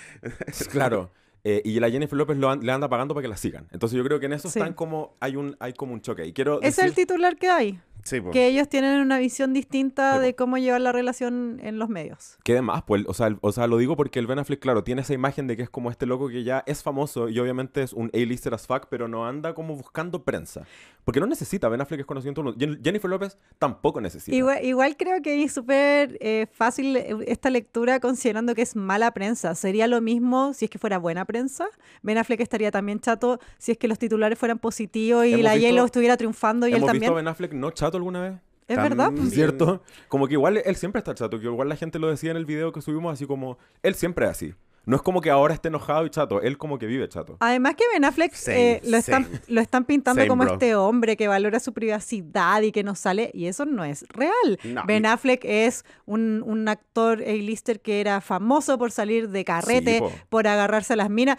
Claro. Eh, y la Jennifer López le anda pagando para que la sigan. Entonces yo creo que en eso están como, hay un, hay como un choque. Y quiero ¿Es el titular que hay? Que ellos tienen una visión distinta de cómo llevar la relación en los medios. ¿Qué demás? Pues, o sea, o sea, lo digo porque el Ben Affleck, claro, tiene esa imagen de que es como este loco que ya es famoso y obviamente es un A-lister as fuck, pero no anda como buscando prensa. Porque no necesita, Ben Affleck es conocido Jennifer López tampoco necesita. Igual, creo que es súper eh, fácil eh, esta lectura considerando que es mala prensa. Sería lo mismo si es que fuera buena prensa Ben Affleck estaría también chato si es que los titulares fueran positivos y la Yellow estuviera triunfando y él también. ¿Hemos visto a Ben Affleck no chato alguna vez? Es verdad. Pues. ¿Cierto? Como que igual él siempre está chato, que igual la gente lo decía en el video que subimos, así como él siempre es así. No es como que ahora esté enojado y chato, él como que vive chato. Además que Ben Affleck eh, lo, están, lo, están, pintando como este hombre que valora su privacidad y que no sale, y eso no es real. Ben Affleck es un, actor A-lister que era famoso por salir de carrete, por agarrarse a las minas.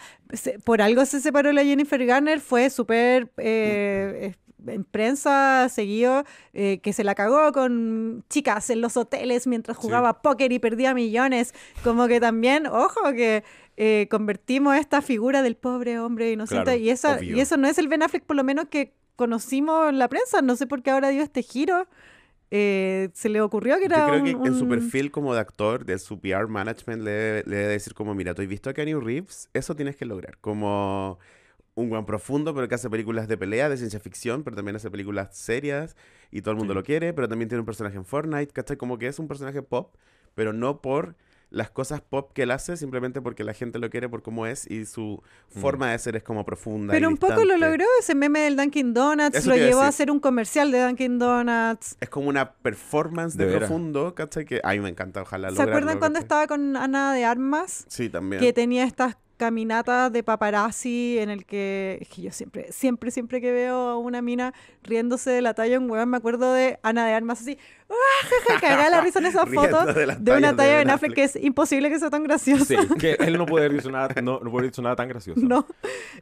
Por algo se separó la Jennifer Garner, fue súper... Eh, mm. eh, en prensa seguido eh, que se la cagó con chicas en los hoteles mientras jugaba póker y perdía millones. Como que también, ojo, que eh, convertimos esta figura del pobre hombre inocente. y, esa, y eso no es el Ben Affleck, por lo menos que conocimos en la prensa. No sé por qué ahora dio este giro. Eh, se le ocurrió que era. creo que en su perfil como de actor, de su PR management, le, debe decir como, mira, tú visto a Kenny Reeves, eso tienes que lograr. Como un guan profundo, pero que hace películas de pelea, de ciencia ficción, pero también hace películas serias y todo el mundo lo quiere, pero también tiene un personaje en Fortnite, ¿cachai? Como que es un personaje pop, pero no por las cosas pop que él hace, simplemente porque la gente lo quiere por cómo es y su mm. forma de ser es como profunda. Pero un poco lo logró ese meme del Dunkin' Donuts, lo llevó a hacer un comercial de Dunkin' Donuts. Es como una performance de, profundo, ¿cachai? Que a me encanta, ojalá lo ¿Se acuerdan cuando estaba con Ana de Armas? Sí, también. Que tenía estas caminata de paparazzi en el que, yo siempre, siempre, siempre que veo a una mina riéndose de la talla un huevón, me acuerdo de Ana de Armas así, Caga la risa en esas fotos de, una talla de Ben Affleck que es imposible que sea tan gracioso. Sí, que él no puede haber dicho nada, tan gracioso. No.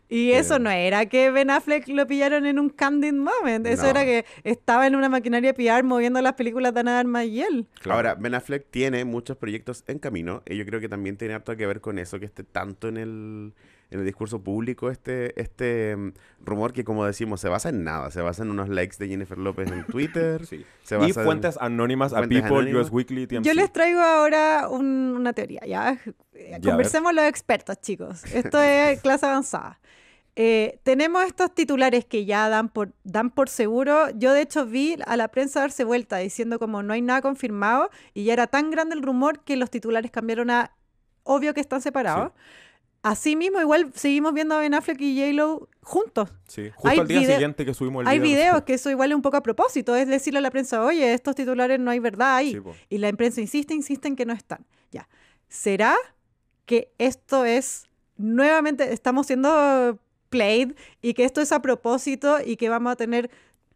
Y eh, eso no era que Ben Affleck lo pillaron en un candid moment. Eso era que estaba en una maquinaria pillar moviendo las películas de Ana Armas y él. Claro. Ahora, Ben Affleck tiene muchos proyectos en camino. Y yo creo que también tiene harto que ver con eso, que esté tanto en el en el discurso público este, este mm, rumor que, como decimos, se basa en nada. Se basa en unos likes de Jennifer López en Twitter. se y fuentes anónimas a People, US Weekly, Yo les traigo ahora una teoría, ¿ya? Eh, conversemos los expertos, chicos. Esto es clase avanzada. Eh, tenemos estos titulares que ya dan por, dan por seguro. Yo de hecho vi a la prensa darse vuelta diciendo como no hay nada confirmado y ya era tan grande el rumor que los titulares cambiaron a obvio que están separados. Así mismo, igual seguimos viendo a Ben Affleck y j juntos. Sí, justo al día siguiente que subimos el video. Hay videos que eso igual es un poco a propósito, es decirle a la prensa, oye, estos titulares no hay verdad ahí. y la prensa insiste, insiste en que no están. Ya. ¿Será que esto es nuevamente, estamos siendo played y que esto es a propósito y que vamos a tener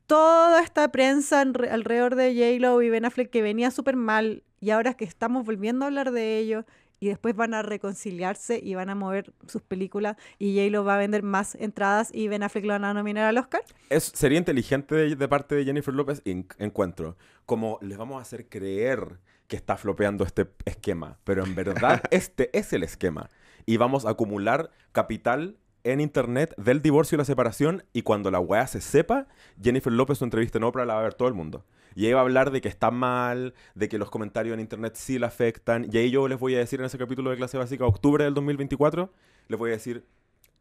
toda esta prensa alrededor de j y Ben Affleck que venía súper mal y ahora es que estamos volviendo a hablar de ello y después van a reconciliarse y van a mover sus películas y J-Lo va a vender más entradas y Ben Affleck lo van a nominar al Oscar. Es, sería inteligente de, parte de Jennifer López, encuentro, como les vamos a hacer creer que está flopeando este esquema, pero en verdad este es el esquema y vamos a acumular capital en internet del divorcio y la separación y cuando la weá se sepa, Jennifer López su entrevista en Oprah la va a ver todo el mundo. Y ahí va a hablar de que está mal, de que los comentarios en internet sí le afectan. Y ahí yo les voy a decir en ese capítulo de clase básica, octubre del 2024, les voy a decir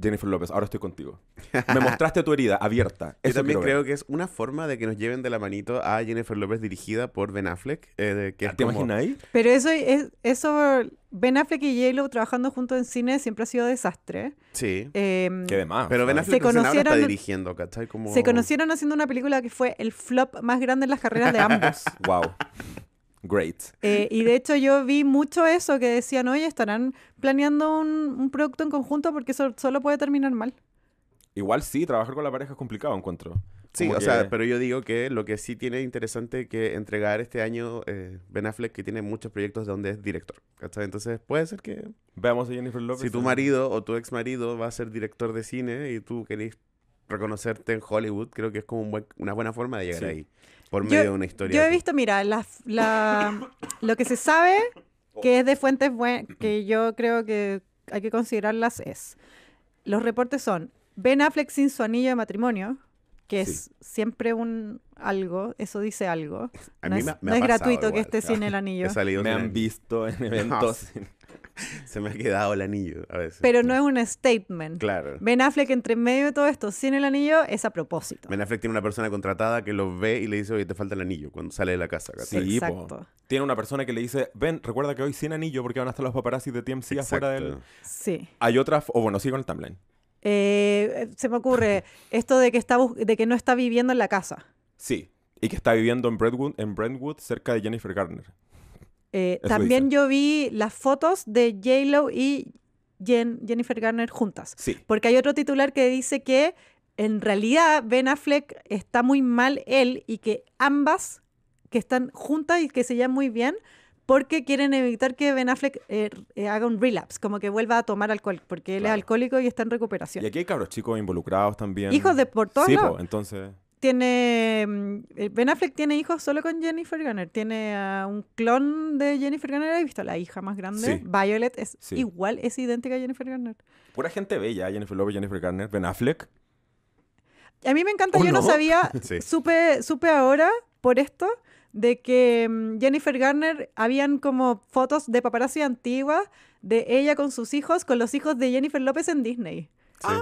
Jennifer López, ahora estoy contigo. Me mostraste tu herida abierta. Yo también creo que es una forma de que nos lleven de la manito a Jennifer López dirigida por Ben Affleck. Eh, que ah, ¿Te Pero eso, es, eso, Ben Affleck y j trabajando juntos en cine siempre ha sido desastre. Sí. Eh, Qué demás. Pero Ben Affleck se conocieron, dirigiendo, Se conocieron haciendo una película que fue el flop más grande en las carreras de ambos. wow. Great. Eh, y de hecho yo vi mucho eso que decían, oye, estarán planeando un, producto en conjunto porque eso solo puede terminar mal. Igual sí, trabajar con la pareja es complicado, encuentro. Sí, o sea, pero yo digo que lo que sí tiene interesante que entregar este año eh, Ben Affleck, que tiene muchos proyectos donde es director. ¿cachai? Entonces puede ser que... Veamos a Jennifer López. Si tu marido o tu ex marido va a ser director de cine y tú querés reconocerte en Hollywood, creo que es como una buena forma de llegar ahí, por medio de una historia. Yo he visto, mira, lo que se sabe, oh. que es de fuentes que yo creo que hay que considerarlas, es, los reportes son Ben Affleck sin su anillo de matrimonio, que es siempre un algo, eso dice algo. no es, gratuito que esté sin el anillo. me han visto en eventos. Se me ha quedado el anillo a veces. Pero no es un statement. Claro. Ben Affleck, entre medio de todo esto, sin el anillo, es a propósito. Ben Affleck tiene una persona contratada que lo ve y le dice, oye, te falta el anillo cuando sale de la casa. Sí, exacto. Tiene una persona que le dice, Ven, recuerda que hoy sin anillo porque van a estar los paparazzi de TMC exacto. afuera del... Sí. Hay otras, o bueno, sigue con el timeline. Eh, se me ocurre esto de que, está de que no está viviendo en la casa. Sí, y que está viviendo en Brentwood, en Brentwood cerca de Jennifer Garner. Eh, también yo vi las fotos de j y Jennifer Garner juntas. Sí. Porque hay otro titular que dice que en realidad Ben Affleck está muy mal él y que ambas que están juntas y que se llevan muy bien, porque quieren evitar que Ben Affleck eh, eh, haga un relapse, como que vuelva a tomar alcohol, porque él es alcohólico y está en recuperación. Y aquí hay cabros chicos involucrados también. Hijos de por todos sí, entonces... Tiene, mm, eh, ben Affleck tiene hijos solo con Jennifer Garner. Tiene un clon de Jennifer Garner. ¿He visto la hija más grande? Violet es igual, es idéntica a Jennifer Garner. Pura gente bella, Jennifer y Jennifer Garner, Ben Affleck. A mí me encanta, oh, yo no, sabía, supe, supe ahora por esto de que mm, Jennifer Garner habían como fotos de paparazzi antiguas de ella con sus hijos, con los hijos de Jennifer López en Disney.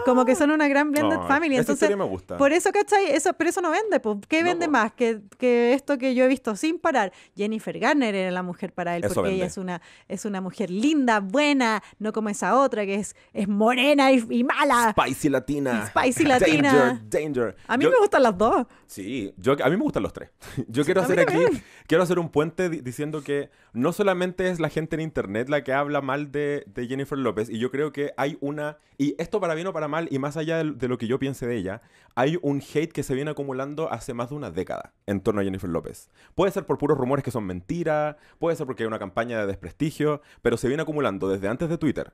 Como que son una gran blended family. Entonces, me gusta. Por eso, ¿cachai? Eso, pero eso no vende. Pues. ¿Qué vende más que, que, esto que yo he visto sin parar? Jennifer Garner era la mujer para él, porque ella es una, es una mujer linda, buena, no como esa otra que es, es morena y, mala. Spicy latina. Spicy latina. Danger, danger. A mí me gustan las dos. Sí, yo, a mí me gustan los tres. Yo quiero hacer aquí, quiero hacer un puente diciendo que no solamente es la gente en internet la que habla mal de, Jennifer López, y yo creo que hay una, y esto para bien para mal, y más allá de, lo que yo piense de ella, hay un hate que se viene acumulando hace más de una década en torno a Jennifer López. Puede ser por puros rumores que son mentiras, puede ser porque hay una campaña de desprestigio, pero se viene acumulando desde antes de Twitter.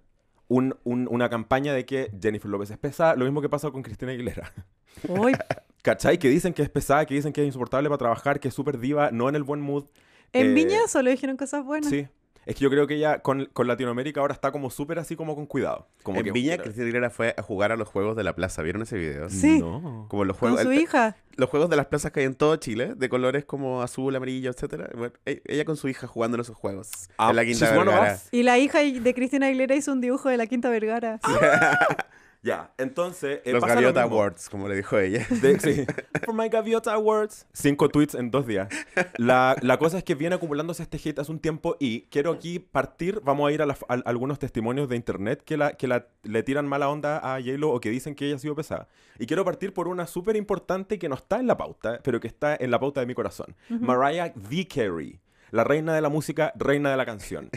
una campaña de que Jennifer López es pesada, lo mismo que pasó con Cristina Aguilera. ¿Cachai? Que dicen que es pesada, que dicen que es insoportable para trabajar, que es súper diva, no en el buen mood. En eh, Viña solo dijeron cosas buenas. Sí, es que yo creo que ella con, Latinoamérica ahora está como súper así como con cuidado. Como en Viña, Cristina Aguilera fue a jugar a los Juegos de la Plaza. ¿Vieron ese video? Sí. Como los juegos, con su hija. Los Juegos de las Plazas que hay en todo Chile, de colores como azul, amarillo, etcétera. E-, ella con su hija jugando en esos juegos. Ah, en la Quinta Y la hija de Cristina Aguilera hizo un dibujo de la Quinta Vergara. Ya, entonces. Eh, Los Gaviota Awards, como le dijo ella. For my Gaviota Awards. Cinco tweets en dos días. La, la, cosa es que viene acumulándose este hit hace un tiempo y quiero aquí partir. Vamos a ir a, algunos testimonios de internet que, la, que la, le tiran mala onda a j o que dicen que ella ha sido pesada. Y quiero partir por una súper importante que no está en la pauta, pero que está en la pauta de mi corazón. Mariah V. Carey. La reina de la música, reina de la canción.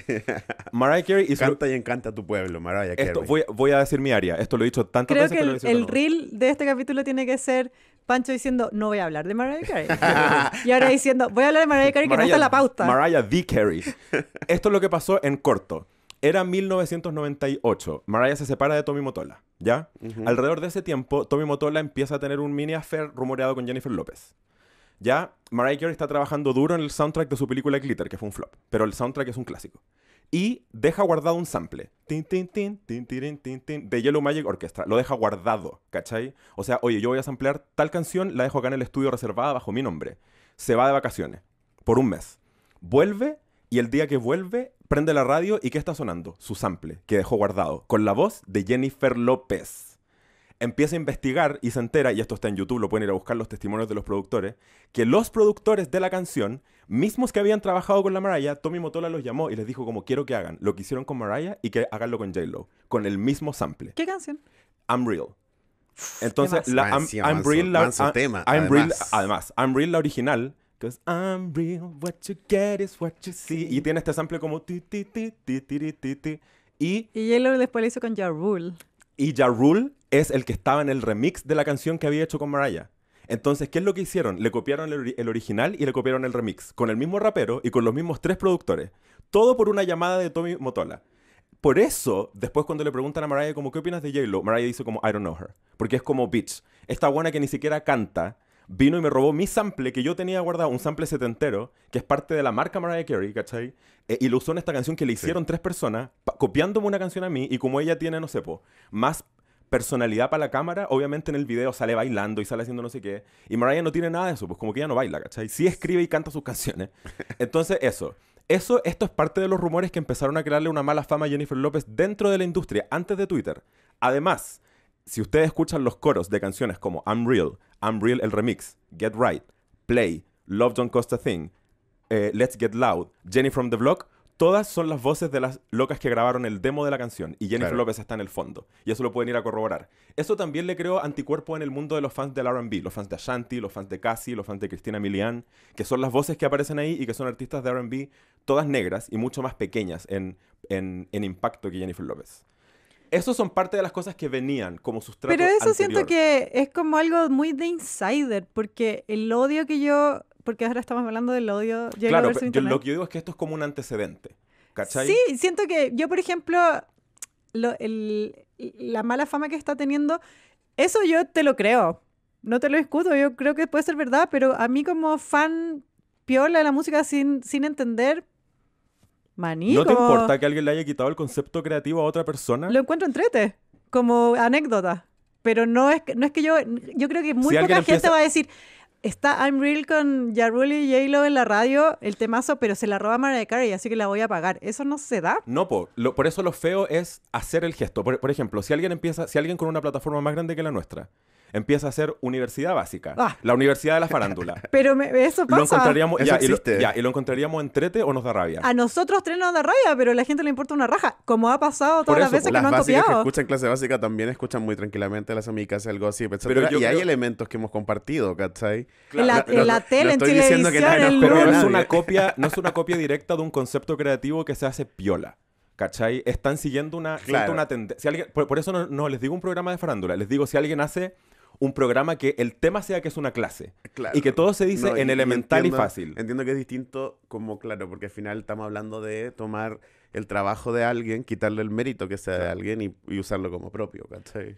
Mariah Carey hizo... Canta y encanta a tu pueblo, Mariah Carey. Esto, voy, a decir mi área. Esto lo he dicho tantas veces veces. Creo que el, el reel de este capítulo tiene que ser Pancho diciendo, no voy a hablar de Mariah Carey. y ahora diciendo, voy a hablar de Mariah Carey, que no está la pauta. Mariah D. Carey. Esto es lo que pasó en corto. Era 1998. Mariah se separa de Tommy Motola, ¿ya? Alrededor de ese tiempo, Tommy Motola empieza a tener un mini affair rumoreado con Jennifer López. Ya, Mariah Carey está trabajando duro en el soundtrack de su película Glitter, que fue un flop, pero el soundtrack es un clásico. Y deja guardado un sample. Tin, tin, tin, tin, tin, de Yellow Magic Orchestra. Lo deja guardado, ¿cachai? O sea, oye, yo voy a samplear tal canción, la dejo acá en el estudio reservada bajo mi nombre. Se va de vacaciones. Por un mes. Vuelve y el día que vuelve, prende la radio y ¿qué está sonando? Su sample, que dejó guardado. Con la voz de Jennifer López empieza a investigar y se entera, y esto está en YouTube, lo pueden ir a buscar los testimonios de los productores, que los productores de la canción, mismos que habían trabajado con la Mariah, Tommy Motola los llamó y les dijo como quiero que hagan lo que hicieron con Mariah y que haganlo con J-Lo, con el mismo sample. ¿Qué canción? I'm Real. Entonces, la, I'm, Real, la, I'm, tema, real, además, I'm Real, la original, I'm real, what you get is what you see. Y tiene este sample como ti, ti, ti, ti, ti, ti, Y, y lo después lo hizo con Ja Rule. Y Ja Rule es el que estaba en el remix de la canción que había hecho con Mariah. Entonces, ¿qué es lo que hicieron? Le copiaron el, original y le copiaron el remix, con el mismo rapero y con los mismos tres productores. Todo por una llamada de Tommy Motola. Por eso, después cuando le preguntan a Mariah como, ¿qué opinas de J-Lo? Mariah dice como, I don't know her. Porque es como, bitch, esta buena que ni siquiera canta, vino y me robó mi sample que yo tenía guardado, un sample setentero, que es parte de la marca Mariah Carey, ¿cachai? Eh, y lo usó en esta canción que le hicieron tres personas, copiándome una canción a mí, y como ella tiene, no sé, más personalidad para la cámara, obviamente en el video sale bailando y sale haciendo no sé qué, y Mariah no tiene nada de eso, pues como que ella no baila, ¿cachai? Sí escribe y canta sus canciones. Entonces, eso. Eso, esto es parte de los rumores que empezaron a crearle una mala fama a Jennifer López dentro de la industria, antes de Twitter. Además, si ustedes escuchan los coros de canciones como I'm Real, I'm Real el remix, Get Right, Play, Love Don't Cost a Thing, eh, Let's Get Loud, Jenny from the Block, todas son las voces de las locas que grabaron el demo de la canción y Jennifer Lopez López está en el fondo. Y eso lo pueden ir a corroborar. Eso también le creó anticuerpo en el mundo de los fans del RB, los fans de Ashanti, los fans de Cassie, los fans de Cristina Milian, que son las voces que aparecen ahí y que son artistas de RB, todas negras y mucho más pequeñas en, en impacto que Jennifer López. Esos son parte de las cosas que venían como sustrato Pero eso siento que es como algo muy de insider, porque el odio que yo... Porque ahora estamos hablando del odio. claro, yo, lo que yo digo es que esto es como un antecedente. ¿Cachai? Sí, siento que yo, por ejemplo, la mala fama que está teniendo, eso yo te lo creo. No te lo escudo, yo creo que puede ser verdad, pero a mí como fan piola de la música sin, sin entender, ¿No te importa que alguien le haya quitado el concepto creativo a otra persona? Lo encuentro entrete, como anécdota. Pero no es, no es que yo. Yo creo que muy poca gente va a decir. Está I'm Real con Yaruli y j en la radio, el temazo, pero se la roba Mara de Carey, así que la voy a pagar. ¿Eso no se da? No, por eso lo feo es hacer el gesto. por, ejemplo, si alguien empieza, si alguien con una plataforma más grande que la nuestra empieza a ser universidad básica. Ah. La universidad de la farándula. Pero eso pasa. Lo encontraríamos, ya, y lo, encontraríamos en trete encontraríamos entrete o nos da rabia. A nosotros tres nos da rabia, pero a la gente le importa una raja, como ha pasado todas las veces que nos han copiado. que escuchan clase básica también escuchan muy tranquilamente las amigas, algo así, pero y hay elementos que hemos compartido, ¿cachai? La, en la, tele, en televisión, pero una copia, no es una copia directa de un concepto creativo que se hace piola. ¿Cachai? Están siguiendo una, una tendencia. por, eso no les digo un programa de farándula. Les digo, si alguien hace un programa que el tema sea que es una clase. Y que todo se dice en elemental y, fácil. Entiendo que es distinto, como claro, porque al final estamos hablando de tomar el trabajo de alguien, quitarle el mérito que sea de alguien y, usarlo como propio,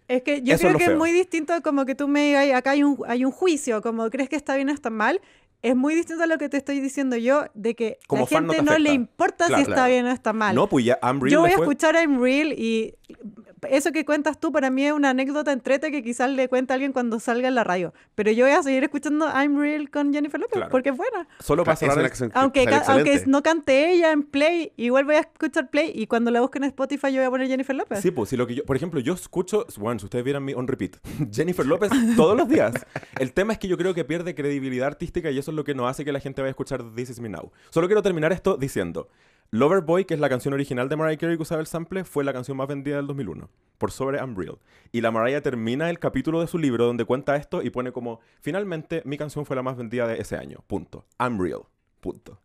Es que yo creo que es muy distinto como que tú me digas, acá hay un, hay un juicio, como crees que está bien o está mal, es muy distinto a lo que te estoy diciendo yo, de que Como la gente no, le importa si está bien o está mal. No, pues ya I'm real Yo voy a escuchar I'm Real y eso que cuentas tú para mí es una anécdota entrete que quizás le cuenta alguien cuando salga en la radio. Pero yo voy a seguir escuchando I'm Real con Jennifer Lopez porque es buena. Solo pasa la aunque, aunque no cante ella en Play, igual voy a escuchar Play y cuando la busquen en Spotify yo voy a poner Jennifer Lopez. Sí, pues si lo que yo, por ejemplo, yo escucho, bueno, si ustedes vieran mi on repeat, Jennifer Lopez todos los días. El tema es que yo creo que pierde credibilidad artística y es lo que nos hace que la gente vaya a escuchar This Is Me Now. Solo quiero terminar esto diciendo, Lover Boy que es la canción original de Mariah Carey que usaba el sample, fue la canción más vendida del 2001, por sobre Unreal. Y la Mariah termina el capítulo de su libro donde cuenta esto y pone como, finalmente mi canción fue la más vendida de ese año, punto. Unreal, punto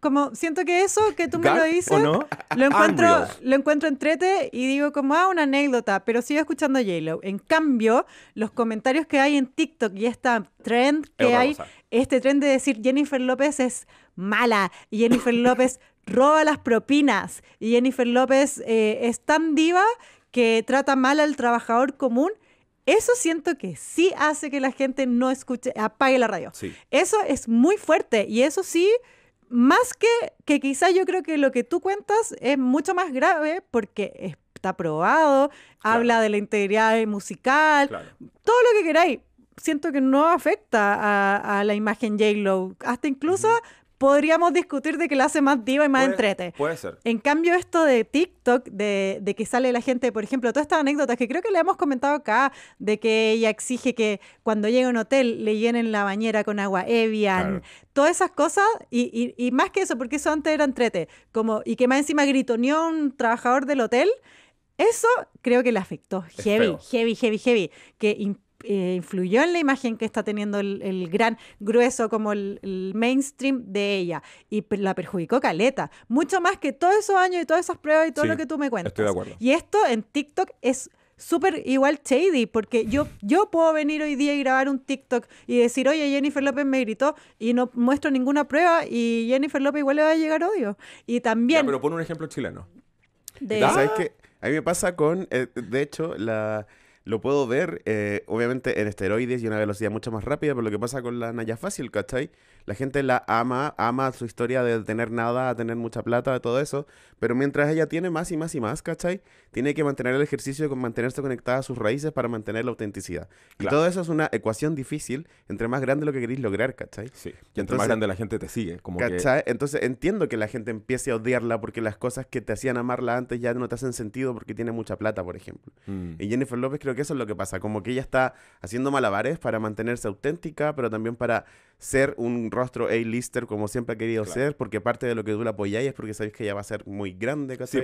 como siento que eso que tú me lo dices lo encuentro lo encuentro entrete y digo como ah una anécdota pero sigo escuchando J Lo en cambio los comentarios que hay en TikTok y esta trend que hay este tren de decir Jennifer López es mala y Jennifer López roba las propinas y Jennifer López eh, es tan diva que trata mal al trabajador común. Eso siento que sí hace que la gente no escuche, apague la radio. Eso es muy fuerte y eso sí, más que, que quizás yo creo que lo que tú cuentas es mucho más grave porque está probado, habla de la integridad musical, todo lo que queráis, siento que no afecta a, la imagen j Hasta incluso podríamos discutir de que la hace más diva y más entrete. Puede ser. En cambio, esto de TikTok, de, que sale la gente, por ejemplo, todas estas anécdotas que creo que le hemos comentado acá, de que ella exige que cuando llega a un hotel le llenen la bañera con agua Evian, todas esas cosas, y, más que eso, porque eso antes era entrete, como, y que más encima gritoneó un trabajador del hotel. Eso creo que le afectó. Heavy, heavy, heavy, heavy. Que eh, influyó en la imagen que está teniendo el, gran grueso como el, mainstream de ella y la perjudicó Caleta, mucho más que todos esos años y todas esas pruebas y todo lo que tú me cuentas. Estoy de acuerdo. Y esto en TikTok es súper igual shady, porque yo, yo puedo venir hoy día y grabar un TikTok y decir, oye, Jennifer López me gritó y no muestro ninguna prueba y Jennifer López igual le va a llegar odio. Y también... Ya, pero pon un ejemplo chileno. De... ¿Sabes ah. qué? A mí me pasa con, eh, de hecho, la, lo puedo ver, eh, obviamente en esteroides y una velocidad mucho más rápida, pero lo que pasa con la Naya Fácil, ¿cachai? La gente la ama, ama su historia de tener nada, a tener mucha plata, todo eso. Pero mientras ella tiene más y más y más, ¿cachai? Tiene que mantener el ejercicio de mantenerse conectada a sus raíces para mantener la autenticidad. Y todo eso es una ecuación difícil entre más grande lo que queréis lograr, ¿cachai? Sí. Y entre más grande la gente te sigue. Como ¿cachai? Entonces entiendo que la gente empiece a odiarla porque las cosas que te hacían amarla antes ya no te hacen sentido porque tiene mucha plata, por ejemplo. Mm. Y Jennifer López creo que eso es lo que pasa. Como que ella está haciendo malabares para mantenerse auténtica, pero también para ser un rostro A-lister como siempre ha querido ser, porque parte de lo que tú la apoyáis es porque sabéis que ella va a ser muy grande, casi.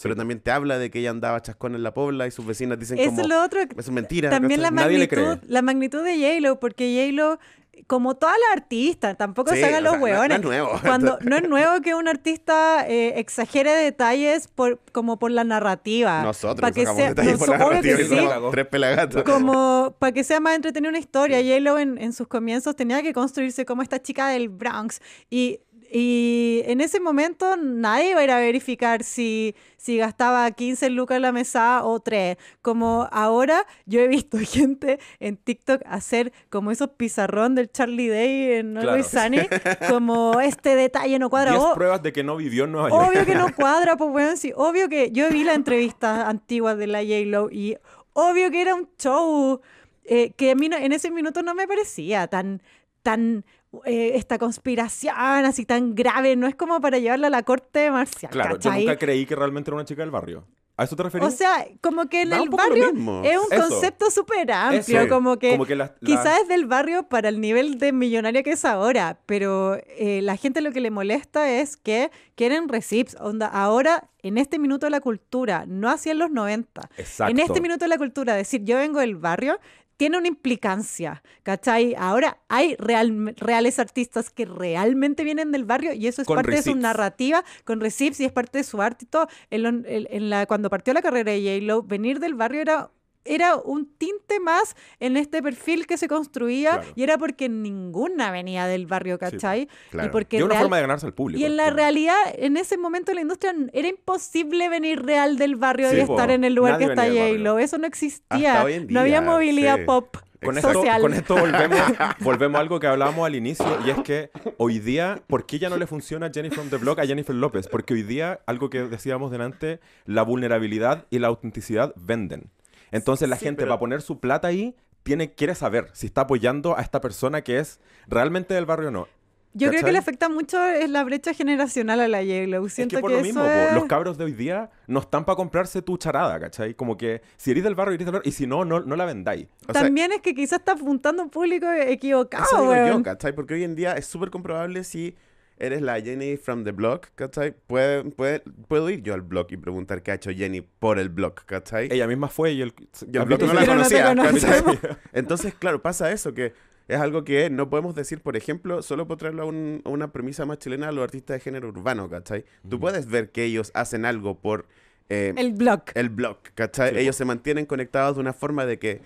pero también te habla de que ella andaba chascón en la pobla y sus vecinas dicen Eso es Lo otro, es mentira. También la magnitud, la magnitud de j porque j como toda la artista, tampoco se hagan los hueones. No, es nuevo. Cuando, no es nuevo que un artista eh, exagere detalles por, como por la narrativa. Nosotros para que sea, detalles por sí, tres Como para que sea más entretenida una historia. y en, en sus comienzos tenía que construirse como esta chica del Bronx y y en ese momento nadie iba a ir a verificar si, si gastaba 15 lucas en la mesa o 3. Como ahora yo he visto gente en TikTok hacer como esos pizarrón del Charlie Day en Louis como este detalle no cuadra. Diez oh, pruebas de que no vivió en Nueva Obvio que no cuadra, pues bueno, sí. Obvio que yo vi la entrevista antigua de la J-Lo y obvio que era un show eh, que a mí en ese minuto no me parecía tan tan eh, esta conspiración así tan grave, no es como para llevarla a la corte marcial. Claro, yo nunca creí que realmente era una chica del barrio. ¿A eso te referís? O sea, como que en el barrio es un concepto súper amplio, como que, quizás es del barrio para el nivel de millonaria que es ahora, pero eh, la gente lo que le molesta es que quieren recips onda, ahora en este minuto de la cultura, no hacían los 90. Exacto. En este minuto de la cultura, decir yo vengo del barrio tiene una implicancia, ¿cachai? Ahora hay reales artistas que realmente vienen del barrio y eso es parte de su narrativa con Recips y es parte de su arte y todo. cuando partió la carrera de J-Lo, venir del barrio era era un tinte más en este perfil que se construía y era porque ninguna venía del barrio, ¿cachai? y porque y una forma de ganarse al público. Y en la pues. realidad, en ese momento la industria era imposible venir real del barrio y estar en el lugar que está j Eso no existía. no había movilidad pop. Con esto, con esto, volvemos, a algo que hablábamos al inicio y es que hoy día, ¿por qué ya no le funciona Jennifer from the Block a Jennifer López? Porque hoy día, algo que decíamos delante, la vulnerabilidad y la autenticidad venden. Entonces la gente va a poner su plata ahí, tiene, quiere saber si está apoyando a esta persona que es realmente del barrio o no. Yo creo que le afecta mucho es la brecha generacional a la yegla. Siento es que por lo mismo, los cabros de hoy día no están para comprarse tu charada, ¿cachai? Como que si eres del barrio, eres del barrio, y si no, no, no la vendáis. También es que quizás está apuntando un público equivocado, eso Porque hoy en día es súper comprobable si eres la Jenny from the blog, ¿cachai? puedo ir yo al blog y preguntar qué ha hecho Jenny por el blog, ¿cachai? Ella misma fue y el, no la conocía. Entonces, claro, pasa eso, que es algo que no podemos decir, por ejemplo, solo por traerlo una premisa más chilena a los artistas de género urbano, ¿cachai? Tú puedes ver que ellos hacen algo por... Eh, el blog. El blog, ¿cachai? Ellos se mantienen conectados de una forma de que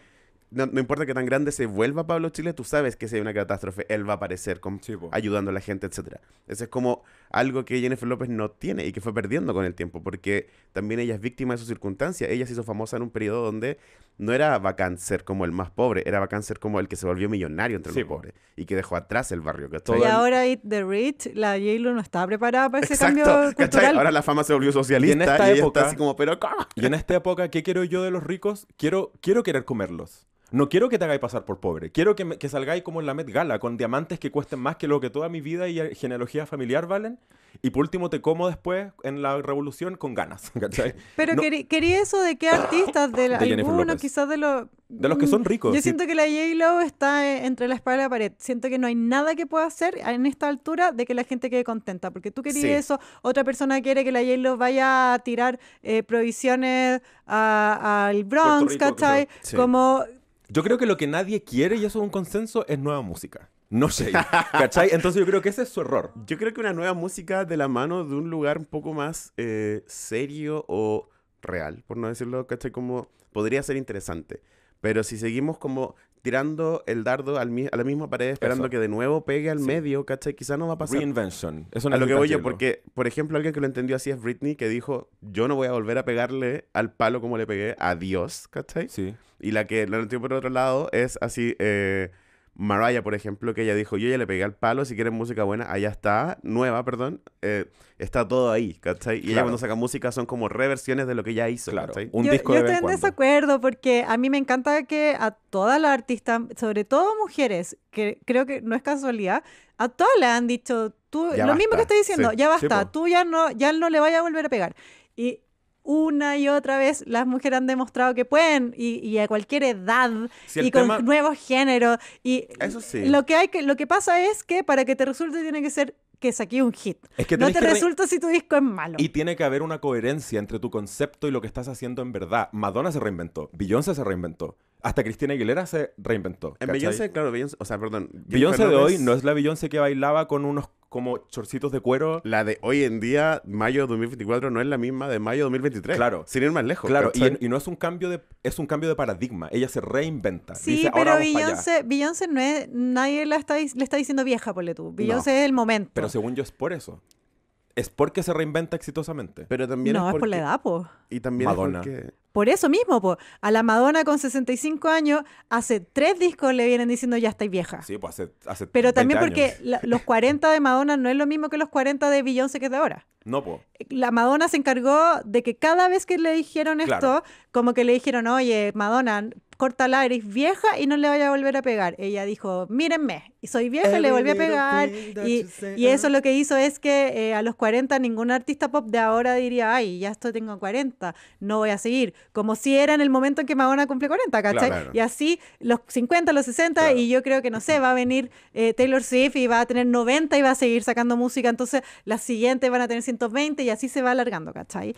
no, importa que tan grande se vuelva Pablo Chile, tú sabes que si hay una catástrofe, él va a aparecer con, ayudando a la gente, etc. Ese es como algo que Jennifer López no tiene y que fue perdiendo con el tiempo, porque también ella es víctima de su circunstancia Ella se hizo famosa en un periodo donde no era bacán ser como el más pobre, era bacán ser como el que se volvió millonario entre los pobres y que dejó atrás el barrio. que Y ahora Eat the Rich, la j no estaba preparada para ese cambio cultural. Ahora la fama se volvió socialista y, en esta época, está así como, pero Y en esta época, ¿qué quiero yo de los ricos? Quiero, quiero querer comerlos no quiero que te hagáis pasar por pobre. Quiero que, salgáis como en la Met Gala, con diamantes que cuesten más que lo que toda mi vida y genealogía familiar valen. Y por último, te como después en la revolución con ganas. Pero quería eso de qué artistas, de, la, algunos, quizás de los. De los que son mm, ricos. Yo siento que la J-Lo está eh, entre la espalda y la pared. Siento que no hay nada que pueda hacer en esta altura de que la gente quede contenta. Porque tú querías eso, otra persona quiere que la J-Lo vaya a tirar eh, provisiones al Bronx, ¿cachai? Como yo creo que lo que nadie quiere, y eso es un consenso, es nueva música. No sé, ¿cachai? Entonces yo creo que ese es su error. Yo creo que una nueva música de la mano de un lugar un poco más eh, serio o real, por no decirlo, ¿cachai? Como podría ser interesante. Pero si seguimos como tirando el dardo al a la misma pared, esperando que de nuevo pegue al medio, ¿cachai? Quizá no va a pasar. Reinvention. Eso a lo que oye, porque, por ejemplo, alguien que lo entendió así es Britney, que dijo, yo no voy a volver a pegarle al palo como le pegué a Dios, ¿cachai? Sí. Y la que lo entendió por otro lado es así, eh, Maraya, por ejemplo, que ella dijo, yo ya le pegué al palo, si quieren música buena, allá está, nueva, perdón, eh, está todo ahí, ¿cachai? Y ella cuando saca música son como reversiones de lo que ella hizo, claro. ¿cachai? Un yo, disco yo de estoy en desacuerdo porque a mí me encanta que a todas las artistas, sobre todo mujeres, que creo que no es casualidad, a todas le han dicho, tú, lo mismo que estoy diciendo, ya basta, tú ya no, ya no le vayas a volver a pegar. Y una y otra vez las mujeres han demostrado que pueden y, y a cualquier edad y con nuevos géneros y Eso sí. lo que hay que lo que pasa es que para que te resulte tiene que ser que saqué un hit. no te resulta si tu disco es malo. Y tiene que haber una coherencia entre tu concepto y lo que estás haciendo en verdad. Madonna se reinventó, Beyoncé se reinventó, hasta Cristina Aguilera se reinventó. En Beyoncé, claro, Beyoncé, o sea, perdón. Beyoncé de hoy no es la Beyoncé que bailaba con unos como chorcitos de cuero. La de hoy en día, mayo de 2024, no es la misma de mayo de 2023. Claro. Sin ir más lejos. Claro, y, no es un cambio de es un cambio de paradigma. Ella se reinventa. Sí, pero Beyoncé, no es, nadie la está, le está diciendo vieja, ponle tú. Beyoncé es el momento. Pero según yo es por eso es porque se reinventa exitosamente. Pero también no, es, por la edad, po. Y también Es porque por eso mismo, a la Madonna con 65 años, hace tres discos le vienen diciendo ya estáis vieja. Sí, pues hace, hace Pero también porque los 40 de Madonna no es lo mismo que los 40 de Beyoncé que es de ahora. No, pues. La Madonna se encargó de que cada vez que le dijeron esto, como que le dijeron, oye, Madonna, corta la eres vieja y no le vaya a volver a pegar. Ella dijo, mírenme, soy vieja, y le volví a pegar. Y, eso uh-huh. lo que hizo es que eh, a los 40 ningún artista pop de ahora diría, ay, ya estoy, tengo 40, no voy a seguir. Como si era en el momento en que Madonna cumple 40, ¿cachai? Y así los 50, los 60, y yo creo que, no sé, va a venir eh, Taylor Swift y va a tener 90 y va a seguir sacando música, entonces las siguientes van a tener 120 y así se va alargando, ¿cachai?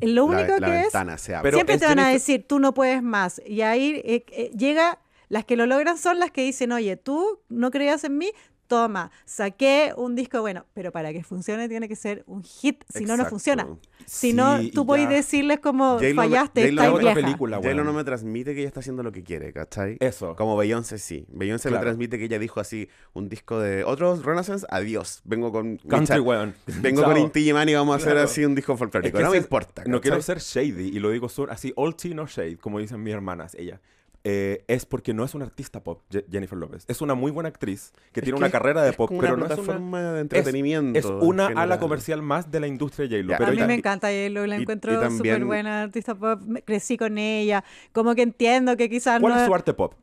lo único que es... siempre te van a decir, tú no puedes más. Y ahí eh, eh, llega, las que lo logran son las que dicen, oye, tú no creas en mí, toma, saqué un disco bueno, pero para que funcione tiene que ser un hit, si no, no funciona. Si no, tú puedes decirles como fallaste, película, bueno. no me transmite que ella está haciendo lo que quiere, ¿cachai? Eso. Como Beyoncé sí. Beyoncé me transmite que ella dijo así, un disco de otros Renaissance, adiós, vengo con... Country Weón. Vengo con Inti y vamos a hacer así un disco folclórico, no me importa. No quiero ser shady, y lo digo sur, así, all tea no shade, como dicen mis hermanas, ella. Eh, es porque no es una artista pop, Jennifer López. Es una muy buena actriz que tiene una carrera de pop, pero no es una forma de entretenimiento. Es, una ala comercial más de la industria de j A mí me encanta j la encuentro súper buena artista pop. Crecí con ella, como que entiendo que quizás. ¿Cuál es su arte pop?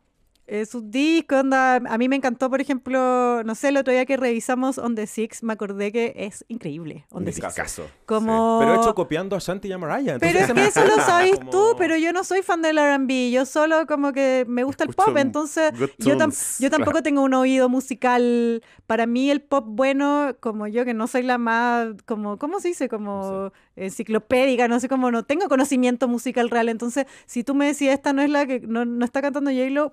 Eh, sus discos, A mí me encantó, por ejemplo, no sé, el otro día que revisamos On The Six, me acordé que es increíble. On The Six. Pero he hecho copiando a Santi y a Mariah. Pero es que eso lo sabes tú, pero yo no soy fan del RB. Yo solo como que me gusta el pop, entonces yo, tampoco tengo un oído musical. Para mí el pop bueno, como yo que no soy la más, como, ¿cómo se dice? Como enciclopédica, no sé, cómo, no tengo conocimiento musical real. Entonces, si tú me decías, esta no es la que no, está cantando j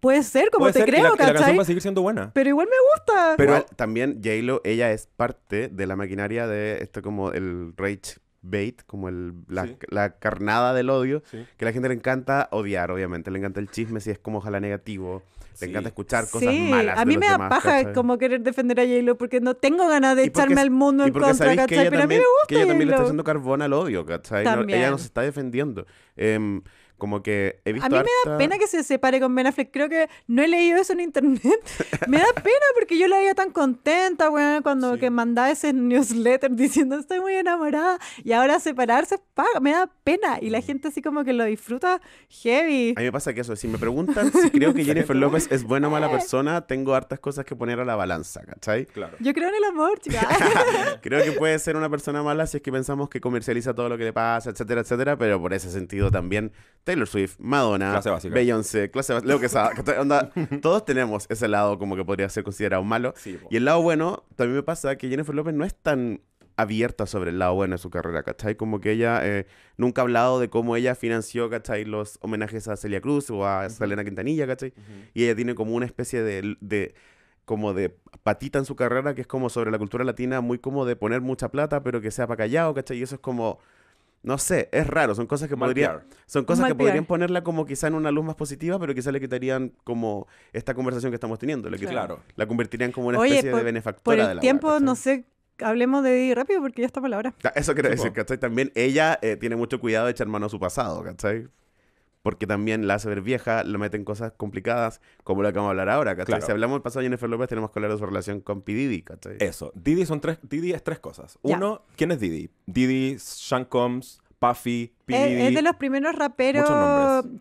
Puede ser, como te creo, la, canción va a seguir siendo buena. Pero igual me gusta. Pero también J-Lo, ella es parte de la maquinaria de esto como el rage bait, como el, la, carnada del odio, que a la gente le encanta odiar, obviamente. Le encanta el chisme si es como ojalá negativo. Le encanta escuchar cosas malas. A mí me apaja da como querer defender a J-Lo porque no tengo ganas de echarme al mundo en contra, ¿cachai? Pero a mí me gusta. Que ella también le está haciendo carbón al odio, ¿cachai? ella nos está defendiendo. Eh, como que he visto. A mí me da pena que se separe con Ben Affleck. Creo que no he leído eso en internet. me da pena porque yo la veía tan contenta, güey, cuando que mandaba ese newsletter diciendo estoy muy enamorada. Y ahora separarse paga. Me da pena. Y la mm. gente así como que lo disfruta heavy. A mí me pasa que eso. Si me preguntan si creo que Jennifer López es buena o mala persona, tengo hartas cosas que poner a la balanza, ¿cachai? Claro. Yo creo en el amor, chica. creo que puede ser una persona mala si es que pensamos que comercializa todo lo que le pasa, etcétera, etcétera. Pero por ese sentido también Taylor Swift, Madonna, Beyoncé, clase básica, onda, todos tenemos ese lado como que podría ser considerado malo. y el lado bueno, también me pasa que Jennifer López no es tan abierta sobre el lado bueno de su carrera, ¿cachai? Como que ella eh, nunca ha hablado de cómo ella financió, ¿cachai? Los homenajes a Celia Cruz o a Selena Quintanilla, ¿cachai? Y ella tiene como una especie de, de, como de patita en su carrera que es como sobre la cultura latina, muy como de poner mucha plata, pero que sea para callado, ¿cachai? Y eso es como no sé, es raro, son cosas que, son cosas que podrían ponerla como quizá en una luz más positiva, pero quizá le quitarían como esta conversación que estamos teniendo. claro. La convertirían como una especie de benefactora por el tiempo, no sé, hablemos de ir rápido porque ya está para la hora. Ah, eso quiero decir, ¿cachai? También ella eh, tiene mucho cuidado de echar mano a su pasado, ¿cachai? porque también la hace ver vieja, lo meten cosas complicadas, como lo que vamos a hablar ahora, ¿cachai? Si hablamos del pasado de Jennifer López, tenemos que hablar de su relación con P. Didi, ¿cachai? Eso. Didi son tres, Didi es tres cosas. Uno, ¿quién es Didi? Didi, Sean Combs, Puffy, P. Es, es de los primeros raperos,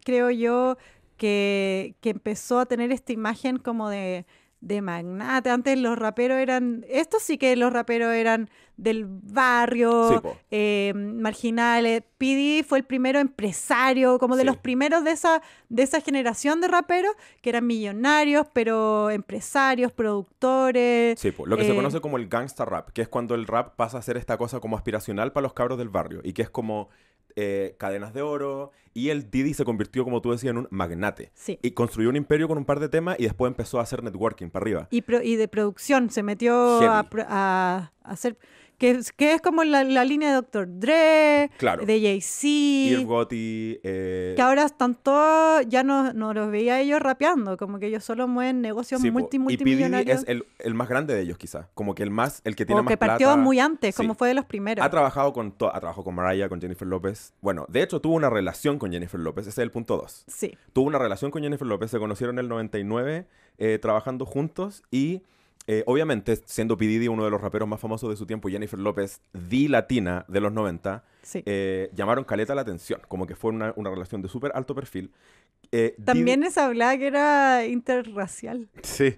creo yo, que, que empezó a tener esta imagen como de de magnate. Antes los raperos eran, estos sí que los raperos eran del barrio, sí, eh, marginales. P.D. fue el primero empresario, como de los primeros de esa, de esa generación de raperos, que eran millonarios, pero empresarios, productores. Sí, lo que se eh, conoce como el gangster rap, que es cuando el rap pasa a ser esta cosa como aspiracional para los cabros del barrio, y que es como eh, cadenas de oro y el Didi se convirtió, como tú decías, en un magnate. Y construyó un imperio con un par de temas y después empezó a hacer networking para arriba. Y, de producción, se metió a, hacer que, es como la, línea de Dr. Dre, de Jay-Z. Gotti. Eh, que ahora están todos, ya no, no los veía ellos rapeando, como que ellos solo mueven negocios sí, multi, multimillonarios. Y es el, el, más grande de ellos quizás, como que el más, el que tiene más más que partió muy antes, como fue de los primeros. Ha trabajado con, ha trabajado con Mariah, con Jennifer López. Bueno, de hecho tuvo una relación con Jennifer López, ese es el punto 2. Sí. Tuvo una relación con Jennifer López, se conocieron en el 99 eh, trabajando juntos y... Eh, obviamente, siendo P. uno de los raperos más famosos de su tiempo, Jennifer López, di latina de los 90, eh, llamaron caleta la atención, como que fue una, relación de súper alto perfil. Eh, También esa les hablaba que era interracial. Sí.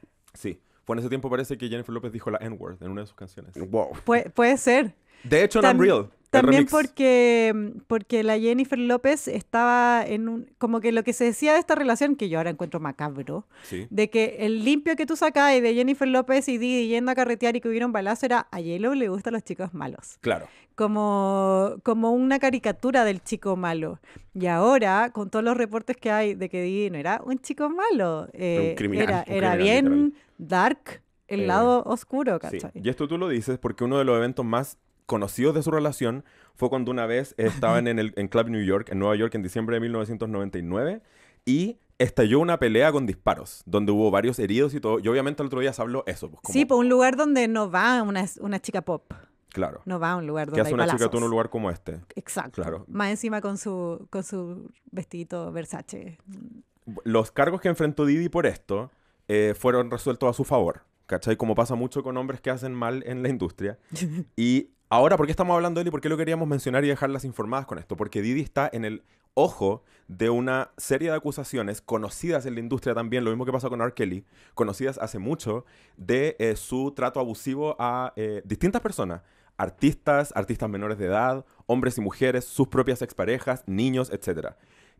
sí. Fue en ese tiempo parece que Jennifer López dijo la N-word en una de sus canciones. Wow. puede ser. De hecho, en Unreal. También porque, porque la Jennifer López estaba en un. Como que lo que se decía de esta relación, que yo ahora encuentro macabro, de que el limpio que tú sacabas de Jennifer López y Didi yendo a carretear y que hubiera un balazo era a Yellow le gustan los chicos malos. Claro. Como, como una caricatura del chico malo. Y ahora, con todos los reportes que hay de que Didi no era un chico malo, eh, era, bien dark, el eh, lado oscuro, ¿cachai? Y esto tú lo dices porque uno de los eventos más conocidos de su relación fue cuando una vez estaban en el en Club New York, en Nueva York, en diciembre de 1999, y estalló una pelea con disparos, donde hubo varios heridos y todo. Y obviamente el otro día se habló eso. Pues, sí, por pues, un lugar donde no va una, una chica pop. Claro. No va a un lugar donde ¿Qué hace una chica tú en un lugar como este? Exacto. Claro. Más encima con su, con su vestidito Versace. Los cargos que enfrentó Didi por esto eh, fueron resueltos a su favor. ¿Cachai? Como pasa mucho con hombres que hacen mal en la industria. y Ahora, ¿por qué estamos hablando de él y por qué lo queríamos mencionar y dejarlas informadas con esto? Porque Didi está en el ojo de una serie de acusaciones conocidas en la industria también, lo mismo que pasó con R. Kelly, conocidas hace mucho, de eh, su trato abusivo a eh, distintas personas, artistas, artistas menores de edad, hombres y mujeres, sus propias exparejas, niños, etc.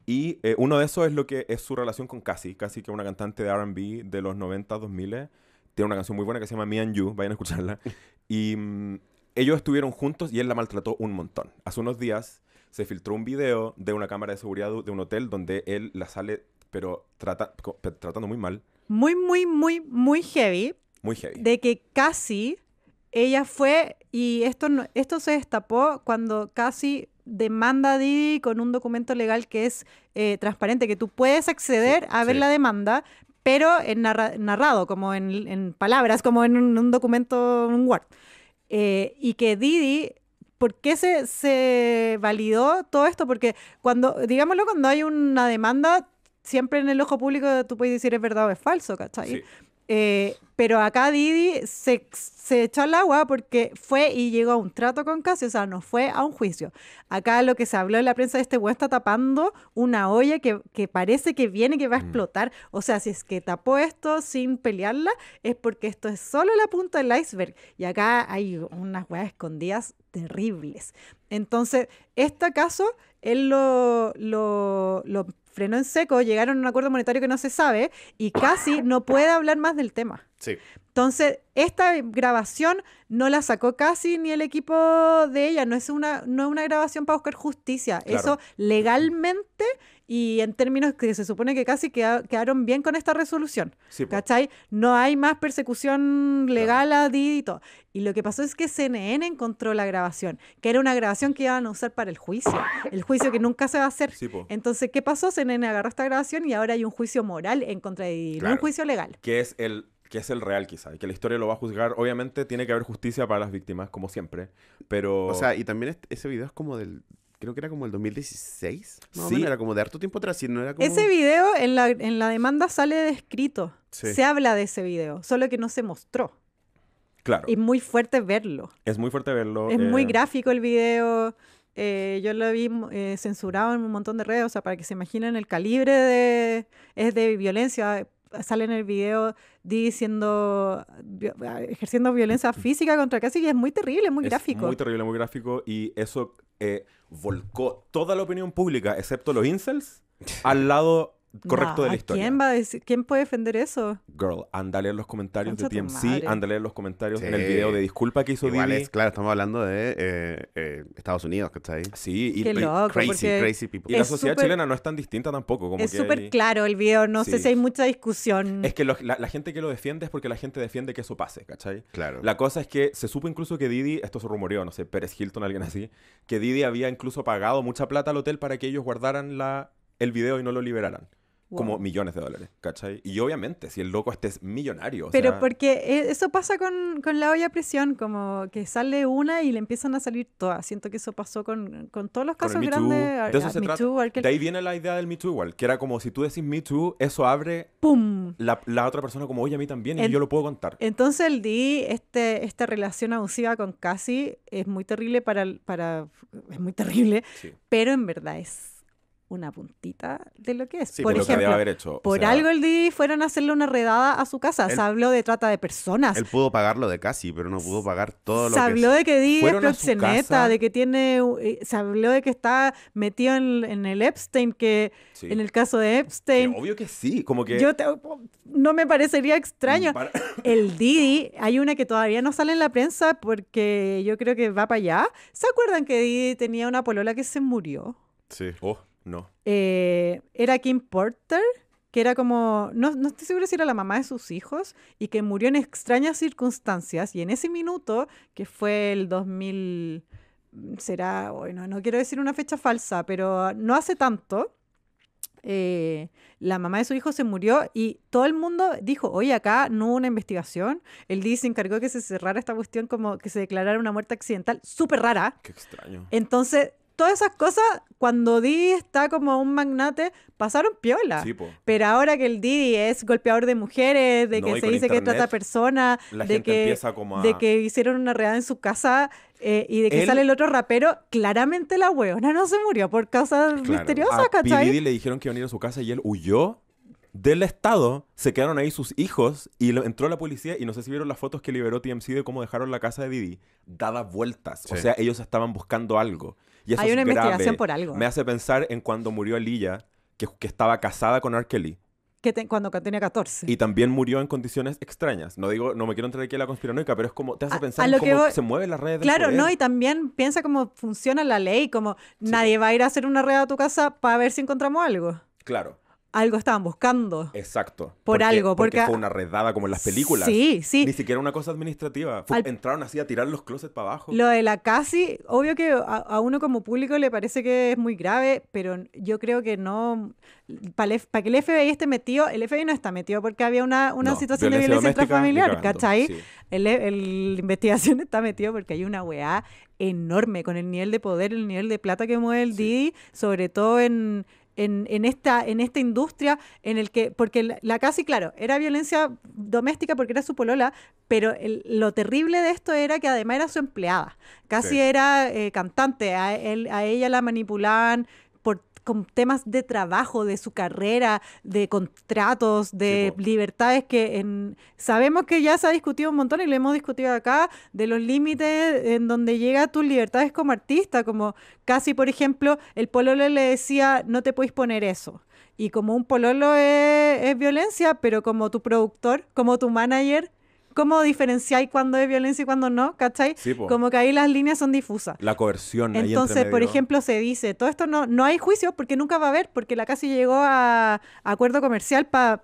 Y eh, uno de esos es lo que es su relación con Cassie, Cassie que es una cantante de RB de los 90, 2000, tiene una canción muy buena que se llama Me and You, vayan a escucharla. Y mm, ellos estuvieron juntos y él la maltrató un montón. Hace unos días se filtró un video de una cámara de seguridad de un hotel donde él la sale, pero trata, tratando muy mal. Muy, muy, muy, muy heavy. Muy heavy. De que casi ella fue, y esto, esto se destapó cuando casi demanda a Didi con un documento legal que es eh, transparente, que tú puedes acceder a ver la demanda, pero en narrado, como en, palabras, como en un, un documento, un Word. Eh, y que Didi ¿por qué se, se, validó todo esto? Porque cuando, digámoslo, cuando hay una demanda, siempre en el ojo público tú puedes decir es verdad o es falso, ¿cachai? Sí. Eh, pero acá Didi se, echó al agua porque fue y llegó a un trato con Casio, o sea, no fue a un juicio. Acá lo que se habló en la prensa de este weón está tapando una olla que, parece que viene, que va a mm. explotar. O sea, si es que tapó esto sin pelearla, es porque esto es solo la punta del iceberg. Y acá hay unas weas escondidas terribles. Entonces, este caso, él lo, lo, lo frenó en seco, llegaron a un acuerdo monetario que no se sabe y casi no puede hablar más del tema. Sí. Entonces, esta grabación no la sacó casi ni el equipo de ella, no es una, una grabación para buscar justicia. Eso legalmente y en términos que se supone que casi quedaron bien con esta resolución. ¿Cachai? No hay más persecución legal a Didi Y todo. Y lo que pasó es que CNN encontró la grabación, que era una grabación que iban a usar para el juicio, el juicio que nunca se va a hacer. Entonces, ¿qué pasó? CNN agarró esta grabación y ahora hay un juicio moral en contra de Didi. No un juicio legal. Que es el que es el real quizá, y que la historia lo va a juzgar. Obviamente tiene que haber justicia para las víctimas, como siempre, pero... O sea, y también ese video es como del creo que era como el 2016. No, sí. era como de harto tiempo atrás. Y no era como... Ese video en la, demanda sale descrito. Se habla de ese video, solo que no se mostró. Claro. Y muy fuerte verlo. Es muy fuerte verlo. Es muy eh, gráfico el video. Eh, yo lo vi eh, censurado en un montón de redes, o sea, para que se imaginen el calibre de, es de violencia sale en el video diciendo, ah, ejerciendo violencia física contra Cassie y es muy terrible, es muy es gráfico. Muy terrible, muy gráfico y eso eh, volcó toda la opinión pública, excepto los incels, al lado correcto de la historia. ¿Quién quién puede defender eso? Girl, anda a leer los comentarios de TMC, anda a leer los comentarios en el video de disculpa que hizo Didi. claro, estamos hablando de eh, eh, Estados Unidos, ¿cachai? Sí, y, crazy, crazy people. Y la sociedad chilena no es tan distinta tampoco. Como es súper claro el video, no sé si hay mucha discusión. Es que la, gente que lo defiende es porque la gente defiende que eso pase, ¿cachai? Claro. La cosa es que se supo incluso que Didi, esto se rumoreó, no sé, Pérez Hilton, alguien así, que Didi había incluso pagado mucha plata al hotel para que ellos guardaran la, el video y no lo liberaran. Como millones de dólares, ¿cachai? Y obviamente, si el loco este es millonario. Pero porque e, eso pasa con, la olla a presión, como que sale una y le empiezan a salir todas. Siento que eso pasó con, todos los casos grandes. de de ahí viene la idea del Me Too igual, que era como si tú decís Me Too, eso abre ¡Pum! La, otra persona como, oye, a mí también y yo lo puedo contar. Entonces el Di, este, esta relación abusiva con Cassie es muy terrible para... para es muy terrible, pero en verdad es una puntita de lo que es. por, ejemplo, por algo el Didi fueron a hacerle una redada a su casa. se habló de trata de personas. Él pudo pagarlo de casi, pero no pudo pagar todo lo que. Se habló de que Didi es proxeneta, de que tiene. Eh, se habló de que está metido en, el Epstein, que en el caso de Epstein. obvio que sí, como que. Yo oh, no me parecería extraño. El Didi, hay una que todavía no sale en la prensa porque yo creo que va para allá. ¿Se acuerdan que Didi tenía una polola que se murió? Sí. Oh. No. Eh, era Kim Porter, que era como, no, estoy segura si era la mamá de sus hijos, y que murió en extrañas circunstancias. Y en ese minuto, que fue el 2000, será, bueno, no quiero decir una fecha falsa, pero no hace tanto. Eh, la mamá de su hijo se murió y todo el mundo dijo, oye, acá no hubo una investigación. El DI se encargó que se cerrara esta cuestión como que se declarara una muerte accidental, súper rara. Qué extraño. Entonces, todas esas cosas, cuando Didi está como un magnate, pasaron piola. Pero ahora que el Didi es golpeador de mujeres, de que se dice que trata personas de que, de que hicieron una redada en su casa eh, y de que sale el otro rapero, claramente la weona no se murió por causas misteriosa. misteriosas, A Didi le dijeron que iban a ir a su casa y él huyó del Estado, se quedaron ahí sus hijos y entró la policía y no sé si vieron las fotos que liberó TMC de cómo dejaron la casa de Didi, dadas vueltas. O sea, ellos estaban buscando algo. Hay una investigación por algo. Me hace pensar en cuando murió Lilla, que, que estaba casada con R. Kelly. Que cuando tenía 14. Y también murió en condiciones extrañas. No digo, no me quiero entrar aquí a la conspiranoica, pero es como, te hace pensar en cómo se mueven las redes Claro, no, y también piensa cómo funciona la ley, como nadie va a ir a hacer una red a tu casa para ver si encontramos algo. Claro algo estaban buscando. Exacto. Por algo. Porque, fue una redada como en las películas. Sí, sí. Ni siquiera una cosa administrativa. Entraron así a tirar los closets para abajo. Lo de la casi, obvio que a, uno como público le parece que es muy grave, pero yo creo que no. Para que el FBI esté metido, el FBI no está metido porque había una, situación de violencia intrafamiliar, ¿cachai? El, el, la investigación está metido porque hay una weá enorme con el nivel de poder, el nivel de plata que mueve el Didi, sobre todo en en, en, esta, en esta industria en el que, porque la, casi, claro, era violencia doméstica porque era su polola, pero lo terrible de esto era que además era su empleada, casi era eh, cantante, a, a ella la manipulaban, con temas de trabajo, de su carrera, de contratos, de libertades que sabemos que ya se ha discutido un montón y lo hemos discutido acá, de los límites en donde llega tus libertades como artista, como casi, por ejemplo, el pololo le decía, no te puedes poner eso. Y como un pololo es violencia, pero como tu productor, como tu manager, cómo diferenciáis cuando es violencia y cuando no, ¿cachai? Como que ahí las líneas son difusas. La coerción. Entonces, por ejemplo, se dice, todo esto no, no hay juicio porque nunca va a haber, porque la casi llegó a, acuerdo comercial para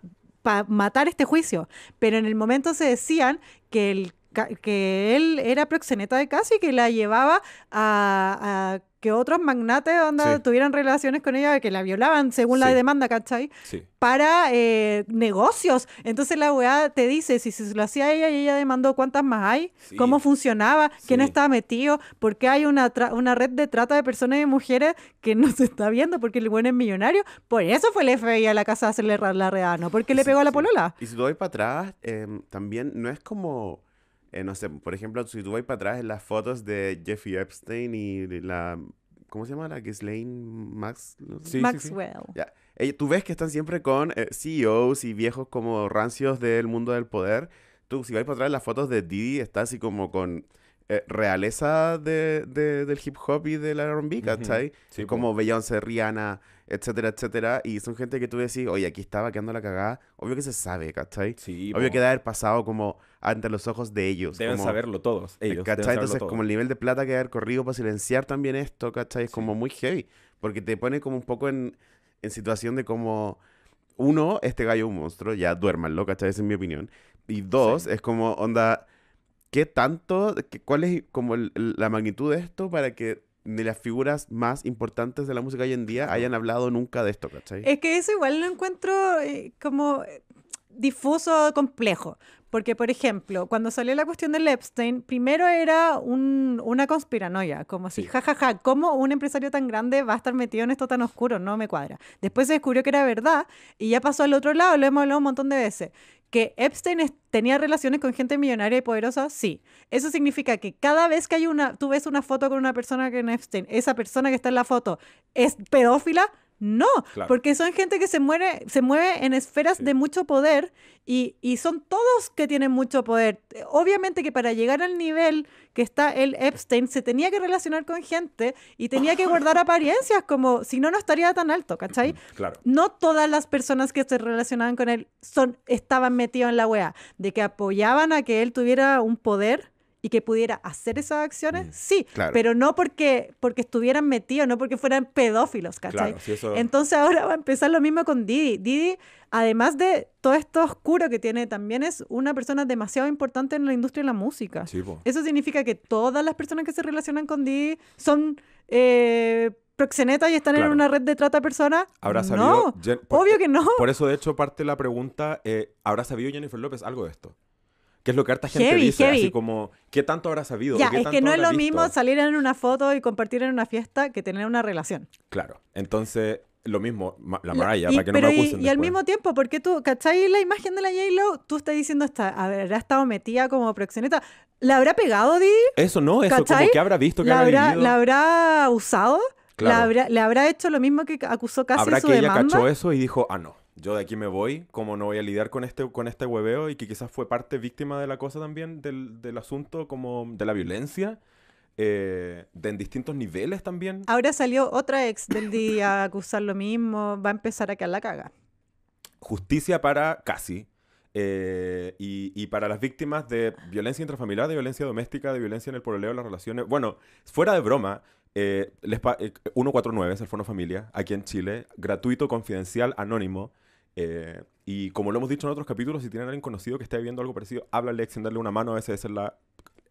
matar este juicio. Pero en el momento se decían que el que él era proxeneta de y que la llevaba a, que otros magnates onda, tuvieran relaciones con ella, que la violaban según la demanda, ¿cachai? Para eh, negocios. Entonces la weá te dice si, se lo hacía ella y ella demandó cuántas más hay, cómo funcionaba, quién estaba metido, por qué hay una, una red de trata de personas y mujeres que no se está viendo porque el weón es millonario. Por eso fue el FBI a la casa a hacerle la redada, no porque le pegó a la polola. Y si doy para atrás, em, también no es como eh, no sé, por ejemplo, si tú vas para atrás en las fotos de Jeffrey Epstein y la... ¿Cómo se llama? La Ghislaine Max... Maxwell. Eh, tú ves que están siempre con eh, CEOs y viejos como rancios del mundo del poder. Tú, si vas para atrás en las fotos de Didi, está así como con... realeza del hip hop y de la ¿cachai? ¿sabes? como Beyoncé, Rihanna, etcétera, etcétera. Y son gente que tú decís, oye, aquí estaba quedando la cagada. Obvio que se sabe, ¿cachai? Sí. Obvio que debe haber pasado como ante los ojos de ellos. Deben saberlo todos. Eh, ellos, ¿Cachai? Entonces, como el nivel de plata que debe haber corrido para silenciar también esto, ¿cachai? Es como muy heavy. Porque te pone como un poco en, situación de como. Uno, este gallo es un monstruo, ya duérmalo, ¿cachai? Esa es mi opinión. Y dos, es como, onda, ¿qué tanto, cuál es como la magnitud de esto para que de las figuras más importantes de la música hoy en día hayan hablado nunca de esto, ¿cachai? Es que eso igual lo encuentro eh, como eh, difuso, complejo. Porque, por ejemplo, cuando salió la cuestión del Epstein, primero era un, una conspiranoia, como si, jajaja, ja, ja, ¿cómo un empresario tan grande va a estar metido en esto tan oscuro? No me cuadra. Después se descubrió que era verdad y ya pasó al otro lado, lo hemos hablado un montón de veces. ¿Que Epstein tenía relaciones con gente millonaria y poderosa? Sí. Eso significa que cada vez que hay una, tú ves una foto con una persona que en Epstein, esa persona que está en la foto es pedófila, no, porque son gente que se, muere, se mueve en esferas de mucho poder y, son todos que tienen mucho poder. Obviamente que para llegar al nivel que está el Epstein se tenía que relacionar con gente y tenía que guardar apariencias, como si no, no estaría tan alto, ¿cachai? Claro. No todas las personas que se relacionaban con él son, estaban metidas en la wea, de que apoyaban a que él tuviera un poder y que pudiera hacer esas acciones, mm, sí, pero no porque, porque estuvieran metidos, no porque fueran pedófilos, ¿cachai? Entonces ahora va a empezar lo mismo con Didi. Didi, además de todo esto oscuro que tiene, también es una persona demasiado importante en la industria de la música. eso significa que todas las personas que se relacionan con Didi son... Eh, proxenetas y están en una red de trata de personas? ¿Habrá sabido? No, obvio eh, que no. Por eso, de hecho, parte la pregunta, eh, ¿habrá sabido Jennifer López algo de esto? Que es lo que harta gente dice, así como, ¿qué tanto habrá sabido? Ya, es que no es lo mismo salir en una foto y compartir en una fiesta que tener una relación. Claro, entonces lo mismo, la Mariah, para que no me acusen. Y, al mismo tiempo, porque tú, ¿cachai la imagen de la j Tú estás diciendo, está, habrá estado metida como proxeneta. ¿La habrá pegado, Di? Eso no, eso como que habrá visto que ¿La habrá, ¿La habrá usado? ¿La ¿Le habrá hecho lo mismo que acusó casi ¿Habrá su que ella cachó eso y dijo, ah, no, yo de aquí me voy, como no voy a lidiar con este, con este hueveo y que quizás fue parte víctima de la cosa también, del, asunto como de la violencia, de, eh, en distintos niveles también. Ahora salió otra ex del día a acusar lo mismo, va a empezar a quedar la caga. Justicia para casi. Eh, y, para las víctimas de violencia intrafamiliar, de violencia doméstica, de violencia en el pololeo, de las relaciones. Bueno, fuera de broma, 149 es el Fondo Familia, aquí en Chile, gratuito, confidencial, anónimo. Eh, y como lo hemos dicho en otros capítulos, si tienen a alguien conocido que esté viviendo algo parecido, háblale, extenderle una mano, a veces es la...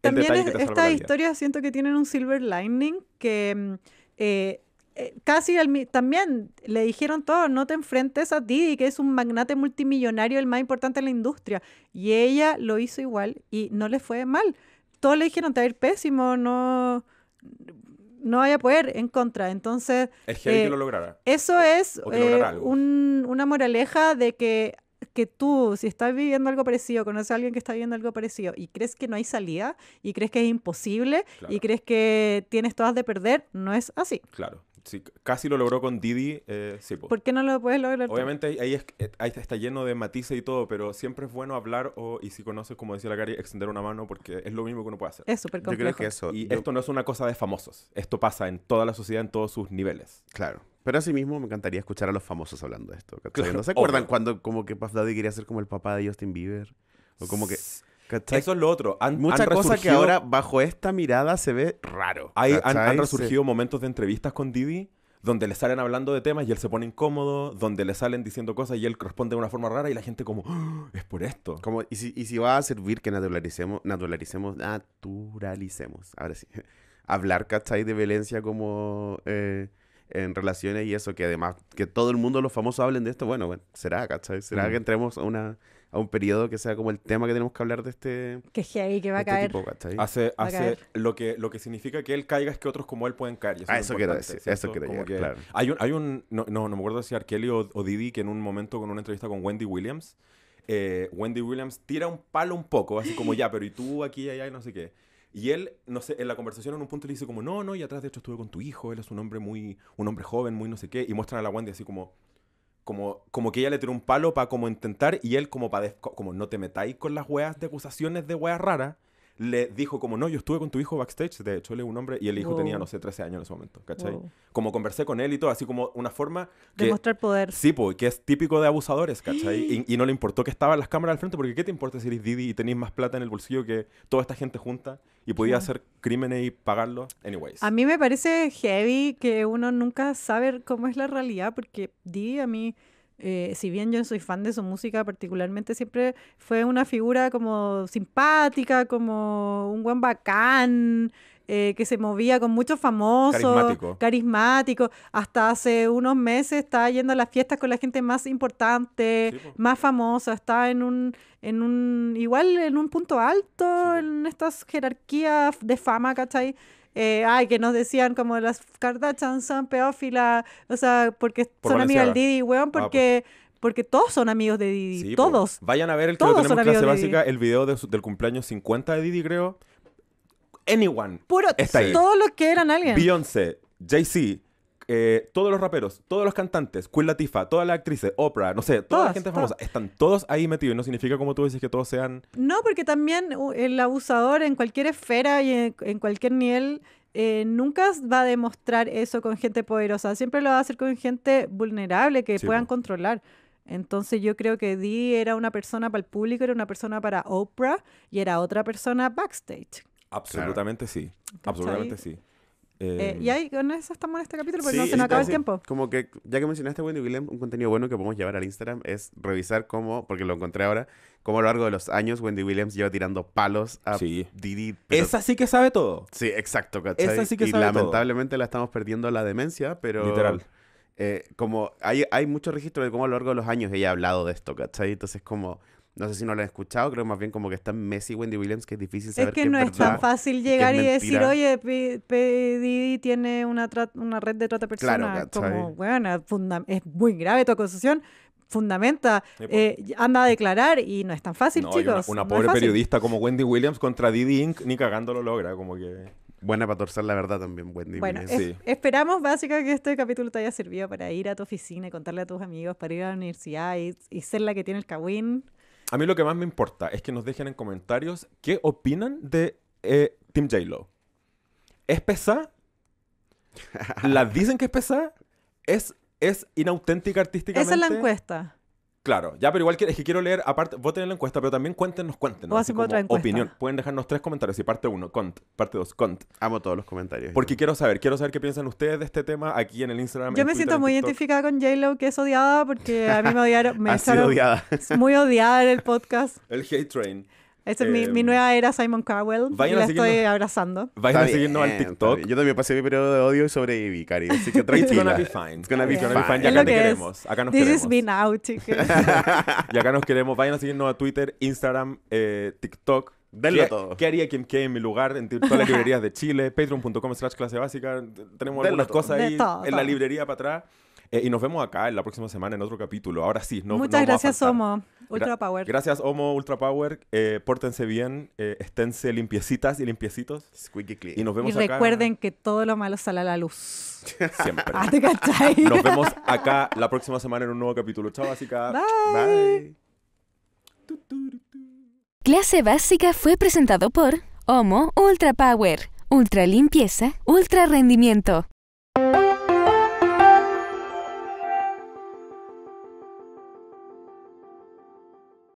El También esta historia siento que tienen un silver lining que... Mm, eh, eh, casi también le dijeron todo, no te enfrentes a ti, que es un magnate multimillonario, el más importante en la industria. Y ella lo hizo igual y no le fue mal. Todos le dijeron, te va a ir pésimo, no no vaya a poder en contra. Entonces, es que eh, lo Eso es eh, una moraleja de que, tú, si estás viviendo algo parecido, conoces a alguien que está viviendo algo parecido y crees que no hay salida y crees que es imposible y crees que tienes todas de perder, no es así. Claro. Sí, casi lo logró con Didi. Eh, sí, ¿Por qué no lo puedes lograr? Obviamente ahí, ahí, eh, está lleno de matices y todo, pero siempre es bueno hablar o, y si conoces, como decía la cari extender una mano porque es lo mismo que uno puede hacer. Es súper complejo. que eso, y esto no es una cosa de famosos. Esto pasa en toda la sociedad, en todos sus niveles. Claro. Pero asimismo me encantaría escuchar a los famosos hablando de esto. ¿No se acuerdan cuando como que Puff Daddy quería ser como el papá de Justin Bieber? O como que... Eso es lo otro. Han, Mucha cosa que ahora bajo esta mirada se ve raro. Hay, han, resurgido momentos de entrevistas con Didi donde le salen hablando de temas y él se pone incómodo, donde le salen diciendo cosas y él responde de una forma rara y la gente como, ah, es por esto. Como, ¿y si, y si va a servir que naturalicemos, naturalicemos, naturalicemos, ahora sí, hablar, ¿cachai? De violencia como... Eh, en relaciones y eso, que además que todo el mundo, los famosos, hablen de esto, bueno, bueno será, ¿cachai? Será mm. que entremos a una a un periodo que sea como el tema que tenemos que hablar de este. Que es ahí que va a este caer. hace, hace Lo, que, lo que significa que él caiga es que otros como él pueden caer. Eso ah, eso quiero decir. Eso quiero decir. Claro. Hay un. Hay un no, no, me acuerdo si Arkeli o, Didi, que en un momento con una entrevista con Wendy Williams. Eh, Wendy Williams tira un palo un poco, así como ya, pero y tú aquí, allá y no sé qué. Y él, no sé, en la conversación en un punto le dice como, no, no, y atrás de hecho estuve con tu hijo, él es un hombre muy, un hombre joven, muy no sé qué, y muestra a la Wendy así como, como, como que ella le tiró un palo para como intentar y él como para como no te metáis con las weas de acusaciones de weas raras le dijo como, no, yo estuve con tu hijo backstage, de hecho, él es un hombre, y el hijo tenía, no sé, 13 años en ese momento, ¿cachai? Como conversé con él y todo, así como una forma... de mostrar poder. Sí, porque que es típico de abusadores, ¿cachai? y, no le importó que estaban las cámaras al frente, porque ¿qué te importa si eres Didi y tenéis más plata en el bolsillo que toda esta gente junta y podía hacer crímenes y pagarlo, Anyways. A mí me parece heavy que uno nunca sabe cómo es la realidad, porque Didi a mí eh, si bien yo soy fan de su música particularmente, siempre fue una figura como simpática, como un buen bacán, eh, que se movía con muchos famosos, carismático. Hasta hace unos meses estaba yendo a las fiestas con la gente más importante, más famosa, está en un, en un, igual en un punto alto en estas jerarquías de fama, ¿cachai? Eh, ay, que nos decían como las Kardashian son pedófilas, o sea, porque son amigos amigas del Didi, weón, ah, pues. porque... Porque todos son amigos de Didi, todos. Vayan a ver el que lo tenemos clase básica, el video del cumpleaños 50 de Didi, creo. Anyone. Puro, todos los que eran alguien. Beyoncé, Jay-Z, eh, todos los raperos, todos los cantantes, Queen Latifah, todas las actrices, Oprah, no sé, toda la gente famosa, están todos ahí metidos. No significa, como tú dices, que todos sean... No, porque también el abusador en cualquier esfera y en, cualquier nivel... Eh, nunca va a demostrar eso con gente poderosa, siempre lo va a hacer con gente vulnerable que puedan controlar. Entonces yo creo que Dee era una persona para el público, era una persona para Oprah y era otra persona backstage. Absolutamente sí, absolutamente sí. Eh, eh, y ahí con eso estamos en este capítulo porque no se nos acaba el tiempo. Como que, ya que mencionaste Wendy Williams, un contenido bueno que podemos llevar al Instagram es revisar cómo, porque lo encontré ahora, cómo a lo largo de los años Wendy Williams lleva tirando palos a Didi. Esa sí que sabe todo. Sí, exacto, ¿cachai? Esa sí que y lamentablemente la estamos perdiendo la demencia, pero. Literal. Eh, como hay, hay registros de cómo a lo largo de los años ella ha hablado de esto, ¿cachai? Entonces, como no sé si no lo he escuchado, creo más bien como que está Messi y Wendy Williams, que es difícil saber. Es que, que no es, tan fácil llegar y, decir, oye, Didi tiene una, red de trata personal. personas. Claro, como, bueno, es muy grave tu acusación, fundamenta, eh, anda a declarar y no es tan fácil, chicos. Una, pobre periodista como Wendy Williams contra Didi Inc. ni cagando lo logra, como que. Buena para torcer la verdad también, Wendy. Bueno, sí. esperamos básicamente que este capítulo te haya servido para ir a tu oficina y contarle a tus amigos, para ir a la universidad y, ser la que tiene el cagüín a mí lo que más me importa es que nos dejen en comentarios qué opinan de eh, Tim J-Lo. ¿Es pesada? ¿La dicen que es pesada? ¿Es, ¿Es inauténtica artísticamente? Esa es la encuesta. Claro, ya, pero igual que, es que quiero leer, aparte, voten en la encuesta, pero también cuéntenos, cuéntenos. Así otra opinión. Pueden dejarnos tres comentarios, y parte uno, cont, parte dos, cont. Amo todos los comentarios. Porque quiero saber, quiero saber qué piensan ustedes de este tema aquí en el Instagram. Yo me siento muy identificada con j que es odiada, porque a mí me odiaron. Me ha sido odiada. Muy odiada en el podcast. El hate train. Esa es mi, mi, em, nueva era Simon Cowell. y la estoy abrazando. Vayan a seguirnos al TikTok. Yo también pasé mi periodo de odio y sobreviví, Cari. Así que tranquila. It's gonna be fine. It's gonna be, yeah. acá queremos. nos This queremos. is now, chicos y acá nos queremos. Vayan a seguirnos a Twitter, Instagram, eh, TikTok. Denlo todo. ¿Qué haría quien quede en mi lugar en todas las librerías de Chile? Patreon.com slash clase básica. Tenemos algunas cosas ahí en la librería para atrás. Eh, y nos vemos acá en la próxima semana en otro capítulo. Ahora sí, no. Muchas gracias, Homo. Ultra Power. gracias, Homo, Ultra Power. Eh, pórtense bien, eh, esténse limpiecitas y limpiecitos. clean. Y nos vemos y recuerden que todo lo malo sale a la luz. Siempre. Ah, nos vemos acá la próxima semana en un nuevo capítulo. Chao, básica. Bye. Bye. Clase básica fue presentado por Homo Ultra Power. Ultra limpieza, ultra rendimiento.